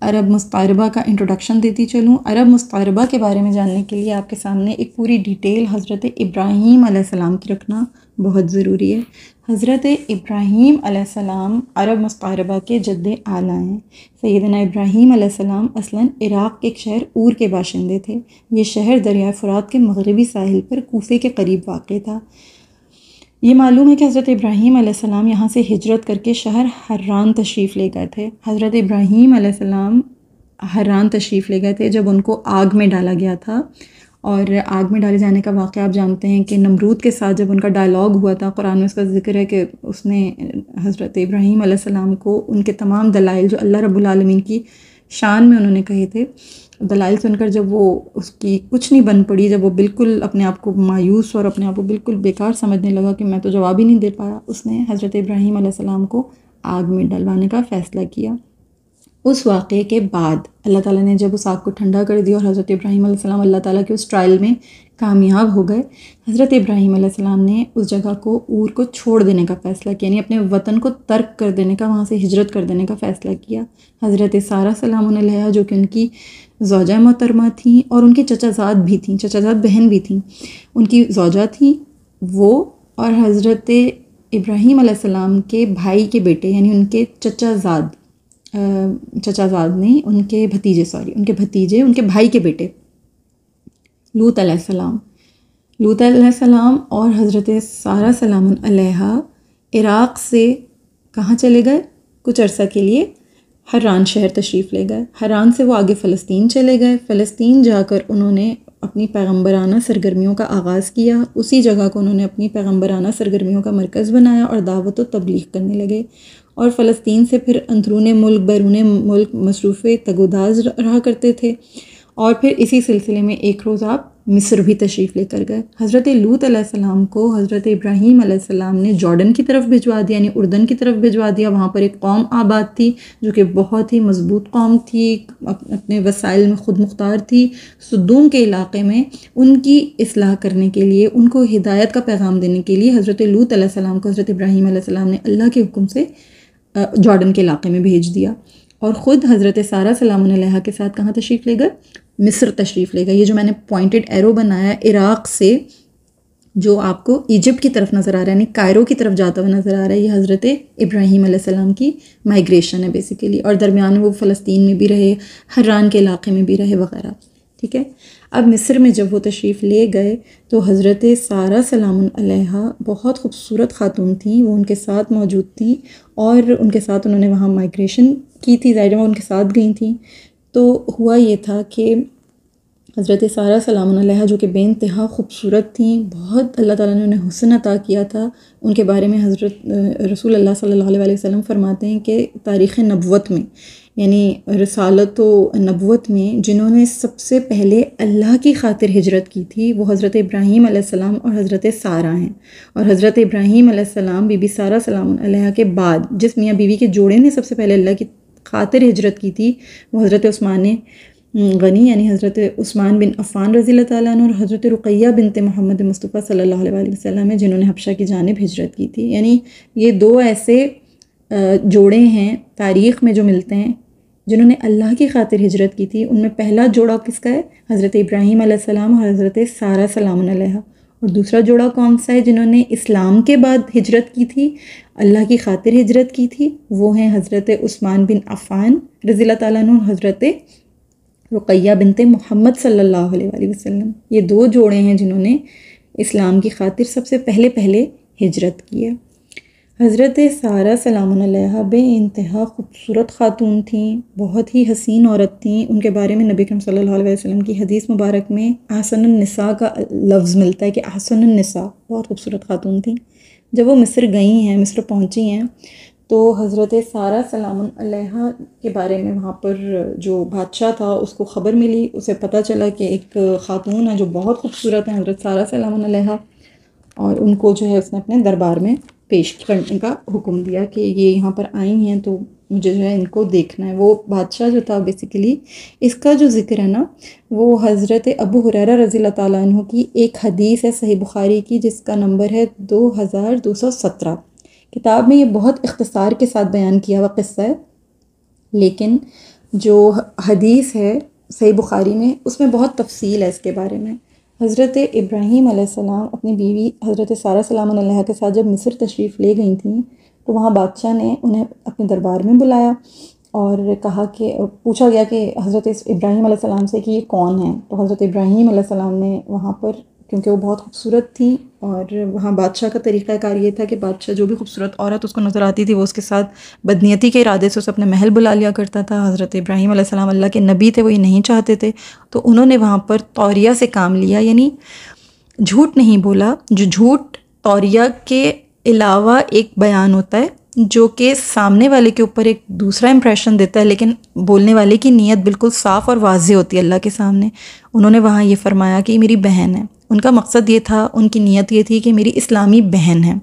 अरब मुस्तारबा का इंट्रोडक्शन देती चलूँ अरब मुस्तारबा के बारे में जानने के लिए आपके सामने एक पूरी डिटेल हज़रत इब्राहीम आसमाम की रखना बहुत ज़रूरी है हज़रत इब्राहीम अलैहिस्सलाम अरब मस्तरबा के जद्द आला हैं सैदना इब्राहीम अलैहिस्सलाम असलन इराक़ के एक शहर ऊर के बाशिंदे थे ये शहर दरिया फ़रात के मगरबी साहिल पर कोफे के करीब वाक़ था ये मालूम है कि हज़रत इब्राहीम अलैहिस्सलाम यहाँ से हिजरत करके शहर हर्रान तशरीफ़ ले गए थे हज़रत इब्राहीम अलैहिस्सलाम हर्रान तशरीफ़ ले गए थे जब उनको आग में डाला गया था और आग में डाले जाने का वाक़ आप जानते हैं कि नमरूद के साथ जब उनका डायलॉग हुआ था कुरान में उसका जिक्र है कि उसने हज़रत इब्राहीम सलाम को उनके तमाम दलाइल जो अल्लाह रबालमीन की शान में उन्होंने कहे थे दलाइल सुनकर जब वो उसकी कुछ नहीं बन पड़ी जब वो बिल्कुल अपने आप को मायूस और अपने आप को बिल्कुल बेकार समझने लगा कि मैं तो जवाब ही नहीं दे पाया उसने हज़रत इब्राहीम सलाम को आग में डलवाने का फ़ैसला किया उस वाक़े के बाद अल्लाह ताला ने जब उस आग को ठंडा कर दिया और हज़रत इब्राहिम सलाम अल्लाह ताला के उस ट्रायल में कामयाब हो गए हज़रत इब्राहीम अलैहिस्सलाम ने उस जगह को ऊर को छोड़ देने का फ़ैसला किया यानी अपने वतन को तर्क कर देने का वहाँ से हिजरत कर देने का फ़ैसला किया हज़रत सारा सलाम लहा जो कि उनकी जोजा मोहतरमा थी और उनकी चचाजाद भी थी चचाजाद बहन भी थी उनकी जोजा थी वो और हज़रत इब्राहीम के भाई के बेटे यानी उनके चचाजाद चचाजाद ने उनके भतीजे सॉरी उनके भतीजे उनके भाई के बेटे लूत सलाम लूत सलाम और हज़रत सारा सलाम इराक़ से कहाँ चले गए कुछ अरसा के लिए हरान शहर तशरीफ़ ले गए हरान से वो आगे फ़लस्तीन चले गए फ़लस्तीन जाकर उन्होंने अपनी पैगम्बराना सरगर्मियों का आगाज़ किया उसी जगह को उन्होंने अपनी पैगम्बराना सरगर्मियों का मरकज़ बनाया और दावत व तबलीग करने लगे और फ़लस्तीन से फिर अंदरून मुल्क बैरून मुल्क मसरूफ़ तगोदाज रहा करते थे और फिर इसी सिलसिले में एक रोज़ आप मिस्र भी तशरीफ़ लेकर गए हज़रत लूत सलाम को हज़रत इब्राहीम सलाम ने जॉर्डन की तरफ भिजवा दिया यानी उर्दन की तरफ भिजवा दिया वहाँ पर एक कौम आबाद थी जो कि बहुत ही मज़बूत कौम थी अपने वसाइल में ख़ुद मुख्तार थी सदूम के इलाके में उनकी असलाह करने के लिए उनको हिदायत का पैगाम देने के लिए हज़रत लूत सलाम को हज़रत इब्राहीम सलाम ने अल्लाह के हुक्म से जॉर्डन के इलाके में भेज दिया और ख़ुद हज़रत सारा सलाम के साथ कहाँ तशरीफ़ ले गए मिस्र तशरीफ़ ले गए ये जो मैंने पॉइंटेड एरो बनाया इराक़ से जो आपको इजिप्ट की तरफ नज़र आ रहा है यानी कायरों की तरफ जाता हुआ नज़र आ रहा है ये हज़रत इब्राहीम सलाम की माइग्रेशन है बेसिकली और दरमियान वो फ़लस्तीन में भी रहे हरान के इलाके में भी रहे वगैरह ठीक है अब मिस्र में जब वो तशरीफ़ ले गए तो हज़रत सारा सलाम बहुत खूबसूरत ख़ातून थी वो उनके साथ मौजूद थी और उनके साथ उन्होंने वहाँ माइग्रेशन की थी ज़ाहिर में उनके साथ गई थी तो हुआ ये था कि हज़रत सारा सलाम जो कि बेानतहा खूबसूरत थी बहुत अल्लाह ताला ने उन्हें हुसन अता किया था उनके बारे में हज़रत रसूल अल्लाह सल्लल्लाहु अलैहि वसल्लम फरमाते हैं कि तारीख़ नबवत में यानी रसालत तो नबूत में जिन्होंने सबसे पहले अल्लाह की खातिर हिजरत की थी वो हज़रत इब्राहीम सलाम और हज़रत सारा हैं और हज़रत इब्राहीम सलाम बीबी सारा सलाम के बाद जिस मियाँ बीवी के जोड़े ने सबसे पहले अल्लाह की खातिर हिजरत की थी वो हज़रत उस्मान गनी यानी हज़रत उस्मान बिन अफ़ान रज़ी तैन और हज़रत रुकैया बिन मोहम्मद मुस्तफ़ा सल्ला वसम है जिन्होंने हफशा की जानब हिजरत की थी यानी ये दो ऐसे जोड़े हैं तारीख़ में जो मिलते हैं जिन्होंने अल्लाह की खातिर हिजरत की थी उनमें पहला जोड़ा किसका है हज़रत इब्राहीम और हज़रत सारा सलाम और दूसरा जोड़ा कौन सा है जिन्होंने इस्लाम के बाद हिजरत की थी अल्लाह की खातिर हिजरत की थी वो हैं हज़रत उस्मान बिन अफ़ान रज़ी तैन हज़रत रुकैया बिनते मोहम्मद सल्ला वसम ये दो जोड़े हैं जिन्होंने इस्लाम की खातिर सबसे पहले पहले हिजरत किया हज़रत सारा सलाम बे इंतहा खूबसूरत ख़ातून थी बहुत ही हसीन औरत थी उनके बारे में नबी करम सल्लल्लाहु अलैहि वसल्लम की हदीस मुबारक में नसा का लफ्ज़ मिलता है कि नसा बहुत खूबसूरत ख़ातून थी जब वो मिस्र गई हैं मिस्र पहुँची हैं तो हज़रत सारा सलाम के बारे में वहाँ पर जो बादशाह था उसको ख़बर मिली उसे पता चला कि एक ख़ातून है जो बहुत खूबसूरत है हज़रत सारा सलाम और उनको जो है उसने अपने दरबार में पेश करने का हुक्म दिया कि ये यहाँ पर आई हैं तो मुझे जो है इनको देखना है वो बादशाह जो था बेसिकली इसका जो जिक्र है ना वो हज़रत अबू हुररा रज़ी तु की एक हदीस है सही बुखारी की जिसका नंबर है दो हज़ार दो सौ सत्रह किताब में ये बहुत इख्तसार के साथ बयान किया हुआ क़स्सा है लेकिन जो हदीस है सही बुखारी में उसमें बहुत तफसील है इसके बारे में हज़रत इब्राहीम अपनी बीवी हज़रत सारा सलाम के साथ जब मिस्र तशरीफ़ ले गई थी तो वहाँ बादशाह ने उन्हें अपने दरबार में बुलाया और कहा कि पूछा गया कि हज़रत इब्राहीम सलाम से कि ये कौन है तो हज़रत इब्राहीम सलाम ने वहाँ पर क्योंकि वो बहुत खूबसूरत थी और वहाँ बादशाह का तरीक़ाकार ये था कि बादशाह जो भी खूबसूरत औरत उसको नज़र आती थी वो उसके साथ बदनीति के इरादे से उसे अपने महल बुला लिया करता था हज़रत इब्राहिम सलाम अल्लाह के नबी थे वो ये नहीं चाहते थे तो उन्होंने वहाँ पर तौरिया से काम लिया यानी झूठ नहीं बोला जो झूठ तौरिया के अलावा एक बयान होता है जो कि सामने वाले के ऊपर एक दूसरा इम्प्रेशन देता है लेकिन बोलने वाले की नीयत बिल्कुल साफ़ और वाजे होती है अल्लाह के सामने उन्होंने वहाँ ये फरमाया कि मेरी बहन है उनका मकसद ये था उनकी नीयत ये थी कि मेरी इस्लामी बहन है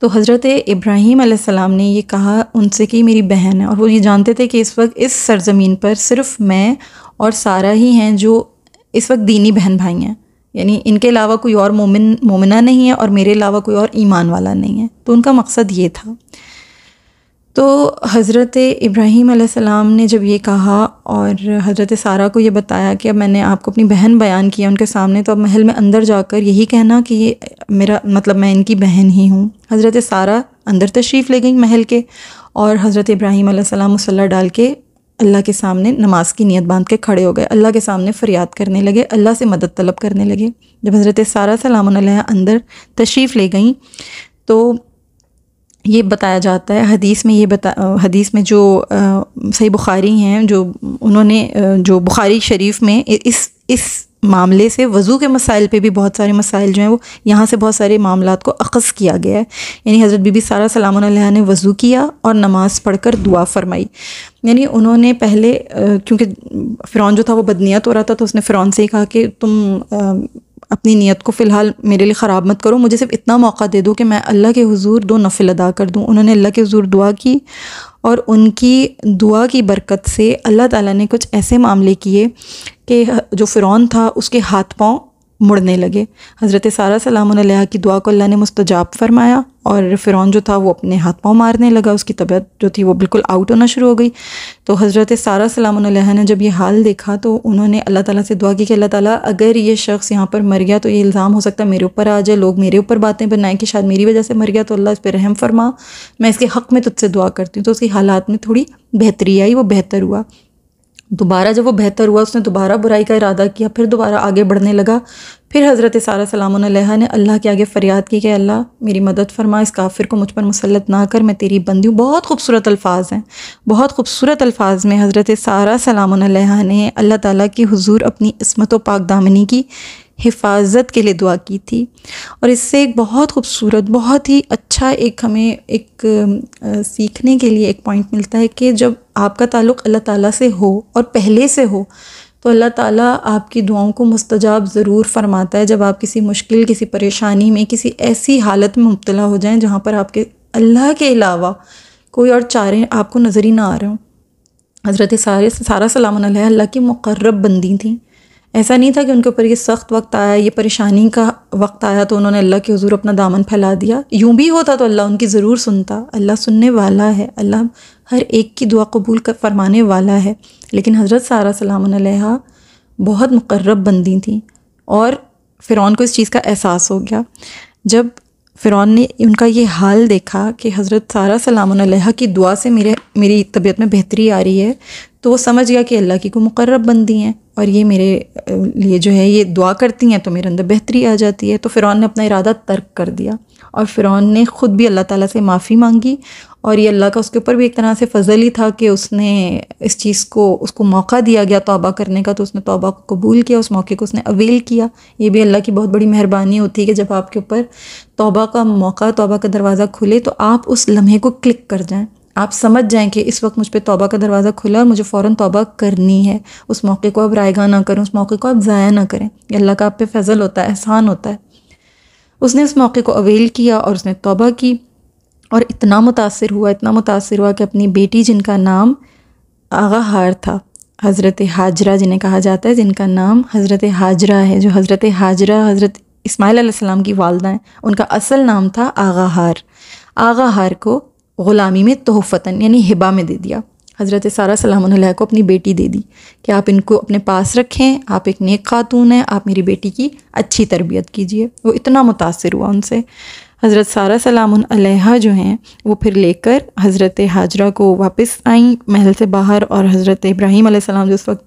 तो हज़रत इब्राहीम सलाम ने ये कहा उनसे कि मेरी बहन है और वो ये जानते थे कि इस वक्त इस सरजमीन पर सिर्फ मैं और सारा ही हैं जो इस वक्त दीनी बहन भाई हैं यानी इनके अलावा कोई और मोमिन मोमिना नहीं है और मेरे अलावा कोई और ईमान वाला नहीं है तो उनका मकसद ये था तो हज़रत इब्राहीम सलाम ने जब ये कहा और हज़रत सारा को ये बताया कि अब मैंने आपको अपनी बहन बयान किया उनके सामने तो अब महल में अंदर जाकर यही कहना कि ये मेरा मतलब मैं इनकी बहन ही हूँ हज़रत सारा अंदर तशरीफ़ ले गई महल के और हज़रत इब्राहीम सलाम मसल्ला डाल के अल्लाह के सामने नमाज की नीयत बांध के खड़े हो गए अल्लाह के सामने फ़रियाद करने लगे अल्लाह से मदद तलब करने लगे जब हज़रत सारा सलाम अंदर तशरीफ़ ले गई तो ये बताया जाता है हदीस में ये बता हदीस में जो सही बुखारी हैं जो उन्होंने जो बुखारी शरीफ में इस इस मामले से वज़ू के मसाइल पे भी बहुत सारे मसाइल जो हैं वो यहाँ से बहुत सारे मामला को अखज़ किया गया है यानी हज़रत बीबी सारा सलाम ने वज़ू किया और नमाज़ पढ़कर दुआ फरमाई यानी उन्होंने पहले क्योंकि फ़िरौन जो था वो बदनीत हो रहा था तो उसने फ़िरौन से ही कहा कि तुम अपनी नीयत को फ़िलहाल मेरे लिए ख़राब मत करो मुझे सिर्फ इतना मौका दे दो कि मैं अल्लाह के हुजूर दो नफिल अदा कर दूँ उन्होंने अल्लाह के हुजूर दुआ की और उनकी दुआ की बरकत से अल्लाह ताला ने कुछ ऐसे मामले किए कि जो फ़िरौन था उसके हाथ पांव मुड़ने लगे हज़रत सारा सलाम की दुआ को अल्लाह ने मुस्तजाब फरमाया और फ़िरौन जो था वो अपने हाथ पाँव मारने लगा उसकी तबीयत जो थी वो बिल्कुल आउट होना शुरू हो गई तो हज़रत सारा सलाम ने जब ये हाल देखा तो उन्होंने अल्लाह ताला से दुआ की कि अल्लाह ताला अगर ये शख्स यहाँ पर मर गया तो ये इल्ज़ाम हो सकता है मेरे ऊपर आ जाए लोग मेरे ऊपर बातें बनाएं कि शायद मेरी वजह से मर गया तो अल्लाह इस पर रहम फरमा मैं इसके हक़ में तुझसे दुआ करती हूँ तो उसकी हालात में थोड़ी बेहतरी आई वो बेहतर हुआ दोबारा जब वो बेहतर हुआ उसने दोबारा बुराई का इरादा किया फिर दोबारा आगे बढ़ने लगा फिर हज़रत सारा सलाम ने अल्लाह के आगे फ़रियाद की कि अल्लाह मेरी मदद फरमा इस काफिर को मुझ पर मुसलत ना कर मैं तेरी बंदी हूँ बहुत खूबसूरत अल्फाज हैं बहुत खूबसूरत अल्फाज में हज़रत सारा सलाम ने अल्लाह ताली की हजूर अपनी इसमत व पाक दामनी की हिफाजत के लिए दुआ की थी और इससे एक बहुत खूबसूरत बहुत ही अच्छा एक हमें एक सीखने के लिए एक पॉइंट मिलता है कि जब आपका ताल्लुक़ अल्लाह ताला से हो और पहले से हो तो अल्लाह ताला आपकी दुआओं को मुस्तजाब ज़रूर फरमाता है जब आप किसी मुश्किल किसी परेशानी में किसी ऐसी हालत में मुबतला हो जाएं जहाँ पर आपके अल्लाह के अलावा कोई और चारे आपको नज़र ही ना आ रहे हों हज़रत सारे सारा सलाम अल्लाह की मुकर्रब बंदी थी ऐसा नहीं था कि उनके ऊपर ये सख्त वक्त आया ये परेशानी का वक्त आया तो उन्होंने अल्लाह के हजूर अपना दामन फैला दिया यूं भी होता तो अल्लाह उनकी ज़रूर सुनता अल्लाह सुनने वाला है अल्लाह हर एक की दुआ कबूल कर फरमाने वाला है लेकिन हज़रत सारा सलाम बहुत मुकर्रब बंदी थी और फ़िरौन को इस चीज़ का एहसास हो गया जब फ़िरौन ने उनका ये हाल देखा कि हज़रत सारा सलाम की दुआ से मेरे मेरी तबीयत में बेहतरी आ रही है तो वो समझ गया कि अल्लाह की को मुकर्रब बंदी हैं और ये मेरे लिए जो है ये दुआ करती हैं तो मेरे अंदर बेहतरी आ जाती है तो फ़िरौन ने अपना इरादा तर्क कर दिया और फ़िरौन ने ख़ुद भी अल्लाह ताला से माफ़ी मांगी और ये अल्लाह का उसके ऊपर भी एक तरह से फजल ही था कि उसने इस चीज़ को उसको मौका दिया गया तोबा करने का तो उसने तोबा को कबूल किया उस मौके को उसने अवेल किया ये भी अल्लाह की बहुत बड़ी मेहरबानी होती है कि जब आपके ऊपर तोबा का मौका तोबा का दरवाज़ा खुले तो आप उस लम्हे को क्लिक कर जाएँ आप समझ जाएं कि इस वक्त मुझ पर तोबा का दरवाज़ा खुला और मुझे फ़ौर तोबा करनी है उस मौके को आप रायगा ना करें उस मौके को आप ज़ाया ना करें अल्लाह का आप पे फजल होता है एहसान होता है उसने उस मौके को अवेल किया और उसने तोबा की और इतना मुतासर हुआ इतना मुतासर हुआ कि अपनी बेटी जिनका नाम आगा हार था हज़रत हाजरा जिन्हें कहा जाता है जिनका नाम हज़रत हाजरा है जो हज़रत हाजरा हज़रत इसमाइल सलाम की वालदा हैं उनका असल नाम था आगा हार आगा हार को ग़ुलामी में तोहफ़ता यानी हिबा में दे दिया हज़रत सारा सलाम को अपनी बेटी दे दी कि आप इनको अपने पास रखें आप एक नेक खातून हैं आप मेरी बेटी की अच्छी तरबियत कीजिए वो इतना मुतासर हुआ उनसे हज़रत सारा सलाम अलैहा जो हैं वो फिर लेकर हज़रत हाजरा को वापस आईं महल से बाहर और हज़रत इब्राहिम सलाम जो उस वक्त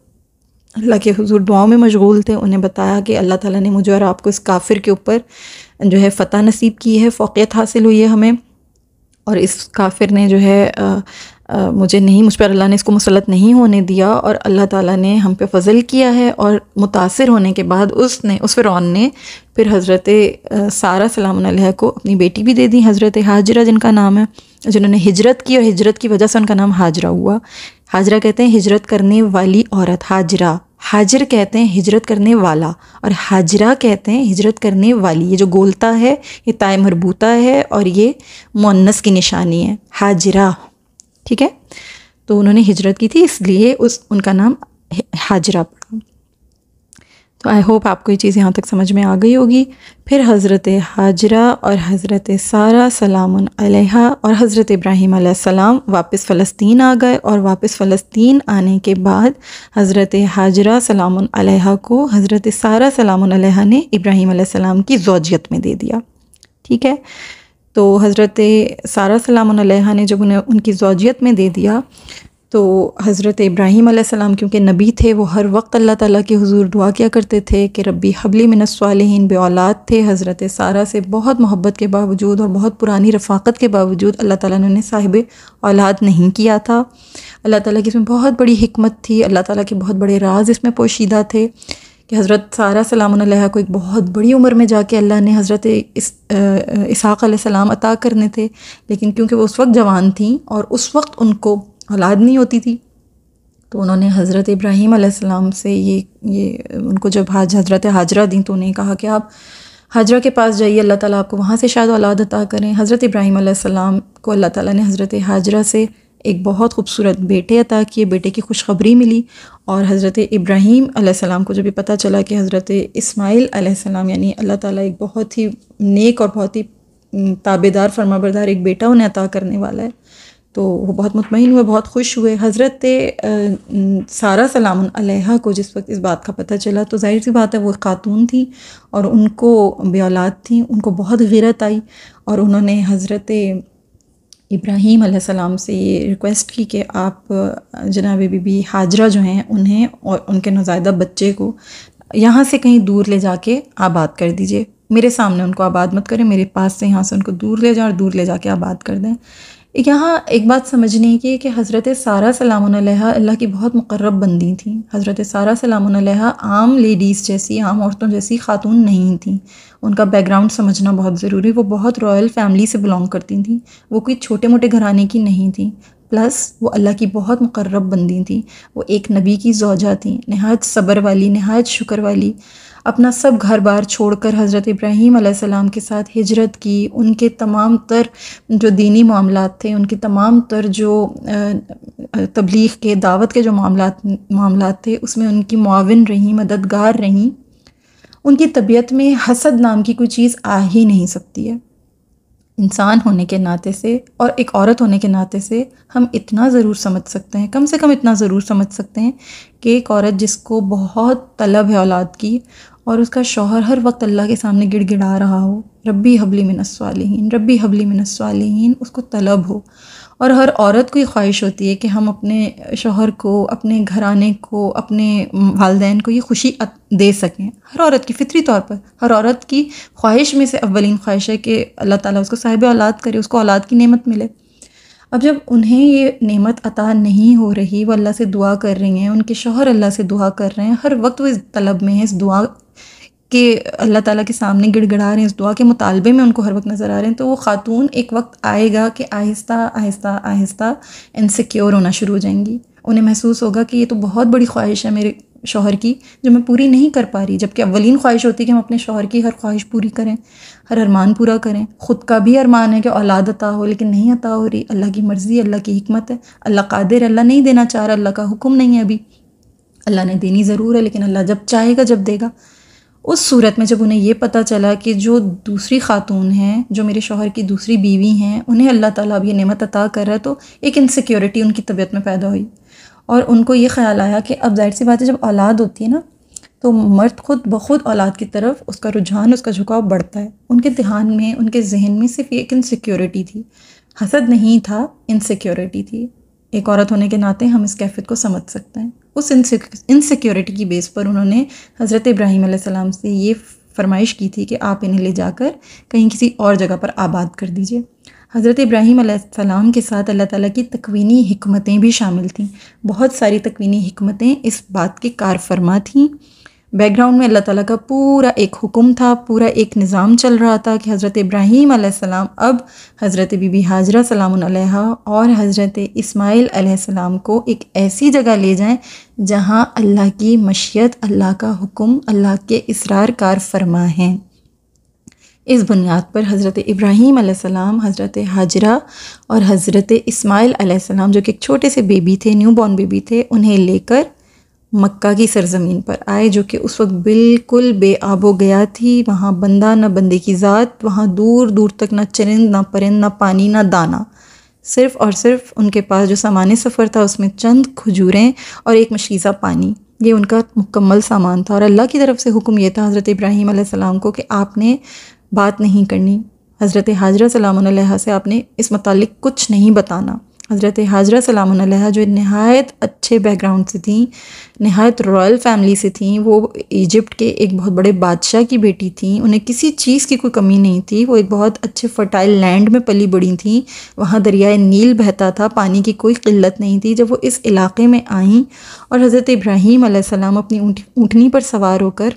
अल्लाह के हजूर दुआओं में मशगूल थे उन्हें बताया कि अल्लाह ताला ने मुझे और आपको इस काफिर के ऊपर जो है फ़तह नसीब की है फ़ोकियत हासिल हुई है हमें और इस काफिर ने जो है मुझे नहीं मुझ पर अल्लाह ने इसको मुसलत नहीं होने दिया और अल्लाह ताला ने हम पे फजल किया है और मुतासर होने के बाद उसने उस फ़िरौन ने फिर हज़रत सारा सलाम को अपनी बेटी भी दे दी हज़रत हाजरा जिनका नाम है जिन्होंने हिजरत की और हिजरत की वजह से उनका नाम हाजरा हुआ हाजरा कहते हैं हिजरत करने वाली औरत हाजरा हाजिर कहते हैं हिजरत करने वाला और हाजरा कहते हैं हिजरत करने वाली ये जो गोलता है ये ताय मरबूता है और ये मुन्नस की निशानी है हाजरा ठीक है तो उन्होंने हिजरत की थी इसलिए उस उनका नाम हाजरा पड़ा तो आई होप आपको ये चीज़ यहाँ तक समझ में आ गई होगी फिर हज़रत हाजरा और हज़रत सारा सलाम अलैहा और हज़रत इब्राहिम सलाम वापस फ़लस्तीन आ गए और वापस फ़लस्तीन आने के बाद हज़रत हाजरा सलाम अलैहा को हज़रत सारा सलाम अलैहा ने इब्राहिम सलाम की जोजियत में दे दिया ठीक है तो हज़रत सारा सलाम ने जब उन्हें उनकी जोजियत में दे दिया तो हज़रत इब्राहीम सलाम क्योंकि नबी थे वो हर वक्त अल्लाह ताला के हुजूर दुआ किया करते थे कि रब्बी हबली मिनस्वालहीन बे औलाद थे हज़रत सारा से बहुत मोहब्बत के बावजूद और बहुत पुरानी रफाकत के बावजूद अल्लाह ताला ने उन्हें साहिब औलाद नहीं किया था अल्लाह ताला की इसमें बहुत बड़ी हमत थी अल्लाह ताली के बहुत बड़े राज इसमें पोशीदा थे कि हज़रत सारा सलाम को एक बहुत बड़ी उम्र में जाके अल्लाह ने हज़रत इस सलाम अता करने थे लेकिन क्योंकि वो उस वक्त जवान थीं और उस वक्त उनको औलाद नहीं होती थी तो उन्होंने हज़रत इब्राहीम सलाम से ये ये उनको जब हाज हज़रत हाजरा दी तो उन्हें कहा कि आप हाजरा के पास जाइए अल्लाह ताला आपको वहाँ से शायद औलाद अता करें हज़रत इब्राहीम सलाम को अल्लाह ताला ने हज़रत हाजरा से एक बहुत खूबसूरत बेटे अता किए बेटे की खुशखबरी मिली और हज़रत इब्राहीम सलाम को जब भी पता चला कि हज़रत इसमाइल सलाम यानी अल्लाह ताला एक बहुत ही नेक और बहुत ही ताबेदार फरमाबरदार एक बेटा उन्हें अता करने वाला है तो वो बहुत मुतमिन हुए बहुत खुश हुए हज़रत सारा सलाम अलैहा को जिस वक्त इस बात का पता चला तो जाहिर सी बात है वो खातून थी और उनको बेलाद थी उनको बहुत गिरत आई और उन्होंने हज़रत इब्राहीम सलाम से ये रिक्वेस्ट की कि आप जनाब बीबी हाजरा जो हैं उन्हें और उनके नौजायदा बच्चे को यहाँ से कहीं दूर ले जाके आबाद कर दीजिए मेरे सामने उनको आबाद मत करें मेरे पास से यहाँ से उनको दूर ले जाएं और दूर ले जाके आबाद कर दें यहाँ एक बात समझने की कि हज़रत सारा सलाम अल्लाह की बहुत मुकर्रब बंदी थी हज़रत सारा सलाम आम लेडीज़ जैसी आम औरतों जैसी खातून नहीं थी उनका बैकग्राउंड समझना बहुत ज़रूरी वो बहुत रॉयल फैमिली से बिलोंग करती थी वो कोई छोटे मोटे घराने की नहीं थी प्लस वो अल्लाह की बहुत मुकर्रब बंदी थी वो एक नबी की जोजा थी नहायत सब्र वाली नहायत शुक्र वाली अपना सब घर बार छोड़कर हज़रत इब्राहीम अलैहिस्सलाम के साथ हिजरत की उनके तमाम तर जो दीनी मामला थे उनके तमाम तर जो तबलीग के दावत के जो मामला मामला थे उसमें उनकी माविन रहीं मददगार रहीं उनकी तबीयत में हसद नाम की कोई चीज़ आ ही नहीं सकती है इंसान होने के नाते से और एक औरत होने के नाते से हम इतना ज़रूर समझ सकते हैं कम से कम इतना ज़रूर समझ सकते हैं कि एक औरत जिसको बहुत तलब है औलाद की और उसका शौहर हर वक्त अल्लाह के सामने गिड़गिड़ा रहा हो रब्बी हबली मिनस्वालीन रब्बी हबली मिनस्वालीन उसको तलब हो और हर औरत को ये ख्वाहिश होती है कि हम अपने शोहर को अपने घराने को अपने वालदेन को ये खुशी दे सकें हर औरत की फितरी तौर पर हर औरत की ख्वाहिश में से अवलिन ख्वाहिश है कि अल्लाह ताला उसको साहिब औलाद करे उसको औलाद की नेमत मिले अब जब उन्हें ये नेमत अता नहीं हो रही वो अल्लाह से दुआ कर रही हैं उनके शोहर अल्लाह से दुआ कर रहे हैं हर वक्त वो इस तलब में है इस दुआ कि अल्लाह ताला के सामने गिड़गड़ा रहे हैं इस दुआ के मुतालबे में उनको हर वक्त नज़र आ रहे हैं तो वो ख़ातून एक वक्त आएगा कि आहिस्ता आहिस्ता आहिस्ता इनसिक्योर होना शुरू हो जाएंगी उन्हें महसूस होगा कि ये तो बहुत बड़ी ख्वाहिश है मेरे शोहर की जो मैं पूरी नहीं कर पा रही जबकि अवलिन ख्वाहिश होती है कि हम अपने शोहर की हर ख्वाहिश पूरी करें हर अरमान पूरा करें ख़ुद का भी अरमान है कि औलाद अता हो लेकिन नहीं अता हो रही अल्लाह की मर्ज़ी अल्लाह की हमत है अल्लाह कादिर अल्लाह नहीं देना चाह रहा अल्लाह का हुक्म नहीं है अभी अल्लाह ने देनी ज़रूर है लेकिन अल्लाह जब चाहेगा जब देगा उस सूरत में जब उन्हें यह पता चला कि जो दूसरी खातून हैं जो मेरे शोहर की दूसरी बीवी हैं उन्हें अल्लाह ताला अब यह नेमत अता कर रहा है तो एक इनसिक्योरिटी उनकी तबीयत में पैदा हुई और उनको ये ख्याल आया कि अब जाहिर सी बात है जब औलाद होती है ना तो मर्द खुद ब खुद औलाद की तरफ उसका रुझान उसका झुकाव बढ़ता है उनके ध्यान में उनके जहन में सिर्फ एक इनसिक्योरिटी थी हसद नहीं था इनसिक्योरिटी थी एक औरत होने के नाते हम इस कैफियत को समझ सकते हैं उस इनसिक्योरिटी की बेस पर उन्होंने हज़रत इब्राहिम सलाम से ये फरमाइश की थी कि आप इन्हें ले जाकर कहीं किसी और जगह पर आबाद कर दीजिए हज़रत इब्राहिम सलाम के साथ अल्लाह ताला की तकवीनी हमतें भी शामिल थीं बहुत सारी तकवीनी हमतें इस बात के कार फरमा थीं बैकग्राउंड में अल्लाह ताला का पूरा एक हुक्म था पूरा एक निज़ाम चल रहा था कि हज़रत इब्राहीम सलाम अब हज़रत बीबी हाजरा सलाम और हज़रत इसमाइल सलाम को एक ऐसी जगह ले जाएं जहां अल्लाह की मशीत अल्लाह का हुक्म अल्लाह के इसरार कार फरमा है इस बुनियाद पर हज़रत इब्राहीम सलाम हज़रत हाजरा और हज़रत इस्माईल सलाम जो कि एक छोटे से बेबी थे न्यू बॉर्न बेबी थे उन्हें लेकर मक्का की सरजमीन पर आए जो कि उस वक्त बिल्कुल बेआब हो गया थी वहाँ बंदा ना बंदे की ज़ात वहाँ दूर दूर तक ना चरिंद ना परिंद ना पानी ना दाना सिर्फ़ और सिर्फ उनके पास जो सामान सफ़र था उसमें चंद खजूरें और एक मशीज़ा पानी ये उनका मुकम्मल सामान था और अल्लाह की तरफ से हुक्म यह था हज़रत इब्राहिम सलाम को कि आपने बात नहीं करनी हज़रत हाजरा सलाम से आपने इस मतलब कुछ नहीं बताना हज़रत हाजरा सलाम जो नहायत अच्छे बैकग्राउंड से थी नहायत रॉयल फैमिली से थी वो इजिप्ट के एक बहुत बड़े बादशाह की बेटी थीं उन्हें किसी चीज़ की कोई कमी नहीं थी वो एक बहुत अच्छे फर्टाइल लैंड में पली बड़ी थी वहाँ दरियाए नील बहता था पानी की कोई किल्लत नहीं थी जब वो इस इलाके में आईं और हज़रत इब्राहीम अपनी ऊँटनी पर सवार होकर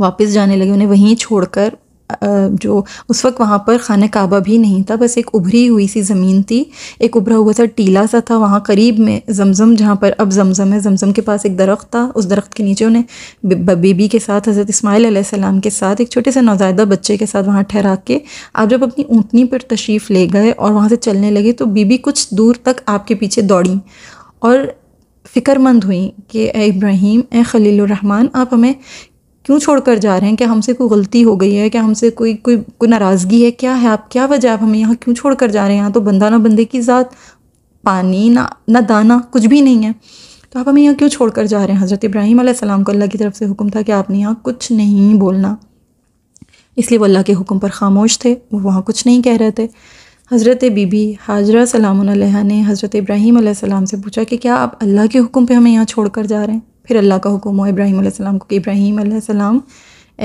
वापस जाने लगे उन्हें वहीं छोड़कर जो उस वक्त वहाँ पर खाना काबा भी नहीं था बस एक उभरी हुई सी ज़मीन थी एक उभरा हुआ सा टीला सा था वहाँ करीब में जमज़म जहाँ पर अब जमज़म है जमज़म के पास एक दरख्त था उस दरख्त के नीचे उन्हें बेबी के साथ हज़रत इसमाईल आसमाम के साथ एक छोटे से नौजायदा बच्चे के साथ वहाँ ठहरा के आप जब अपनी ऊँटनी पर तशरीफ़ ले गए और वहाँ से चलने लगे तो बीबी कुछ दूर तक आपके पीछे दौड़ी और फ़िक्रमंद हुई कि ए इब्राहिम ए खलील रहमान आप हमें क्यों छोड़ कर जा रहे हैं क्या हमसे कोई गलती हो गई है क्या हमसे कोई कोई कोई नाराज़गी है क्या है आप क्या वजह आप हमें यहाँ क्यों छोड़ कर जा रहे हैं यहाँ तो बंदा ना बंदे की ज़ात पानी ना ना दाना कुछ भी नहीं है तो आप हमें यहाँ क्यों छोड़ कर जा रहे हैं हज़रत इब्राहिम सलाम को अल्लाह की तरफ से हुक्म था कि आपने यहाँ कुछ नहीं बोलना इसलिए वो अल्लाह के हुक्म पर खामोश थे वो वहाँ कुछ नहीं कह रहे थे हज़रत बीबी हाजरा सलाम ने हज़रत इब्राहिम से पूछा कि क्या आप अल्लाह के हुक्म पे हमें यहाँ छोड़ कर जा रहे हैं फिर अल्लाह का हुक्म हो इब्राहीम को कि इब्राहीम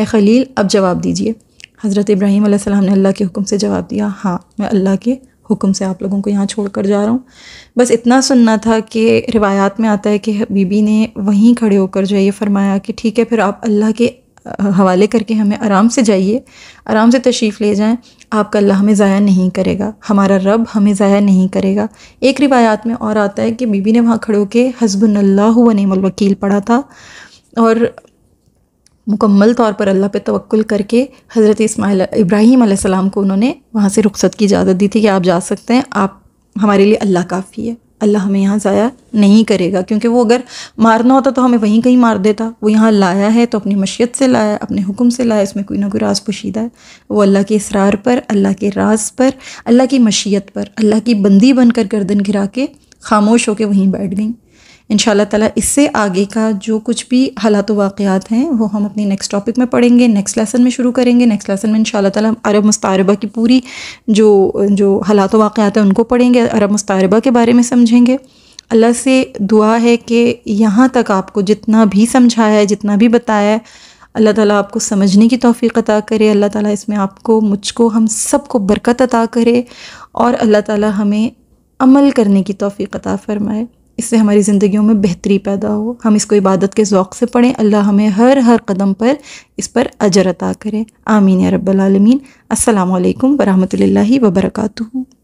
ए खलील अब जवाब दीजिए हज़रत इब्राहीम ने अल्लाह के हुक्म से जवाब दिया हाँ मैं अल्लाह के हुक्म से आप लोगों को यहाँ छोड़ कर जा रहा हूँ बस इतना सुनना था कि रिवायात में आता है कि बीबी ने वहीं खड़े होकर जो है ये फरमाया कि ठीक है फिर आप अल्लाह के हवाले करके हमें आराम से जाइए आराम से तशरीफ़ ले जाएं आपका अल्लाह हमें ज़ाया नहीं करेगा हमारा रब हमें ज़ाया नहीं करेगा एक रिवायात में और आता है कि बीबी ने वहाँ खड़े होकर हसबनल्ला व पढ़ा था और मुकम्मल तौर पर अल्लाह पे तवक्ल करके हज़रत इसमाइल इब्राहिम सलाम को उन्होंने वहाँ से रुखसत की इजाज़त दी थी कि आप जा सकते हैं आप हमारे लिए अल्लाह काफ़ी है अल्लाह हमें यहाँ ज़ाया नहीं करेगा क्योंकि वो अगर मारना होता तो हमें वहीं कहीं मार देता वो यहाँ लाया है तो अपनी मशीत से लाया अपने हुक्म से लाया इसमें कोई ना कोई राज पोशीदा है वो अल्लाह के इसरार पर अल्लाह के राज पर अल्लाह की मशीयत पर अल्लाह की बंदी बनकर गर्दन गिरा के खामोश होकर वहीं बैठ गई इन ताला इससे आगे का जो कुछ भी हालात वाक़ात हैं वो हम अपने नेक्स्ट टॉपिक में पढ़ेंगे नेक्स्ट लेसन में शुरू करेंगे नेक्स्ट लेसन में इन ताला अरब मुस्तारबा की पूरी जो जो हालात वाक़ात हैं उनको पढ़ेंगे अरब मुस्तारबा के बारे में समझेंगे अल्लाह से दुआ है कि यहाँ तक आपको जितना भी समझाया है जितना भी बताया है अल्लाह ताला आपको समझने की तोफ़ी अता करे अल्लाह ताला इसमें आपको मुझको हम सबको बरकत अता करे और अल्लाह ताला हमें अमल करने की तोफ़ी अता फ़रमाए इससे हमारी ज़िंदगियों में बेहतरी पैदा हो हम इसको इबादत के ओक़ से पढ़ें अल्लाह हमें हर हर कदम पर इस पर अजर अता करें आमीन या रब्बालमीन अल्लाम वरहमल वर्का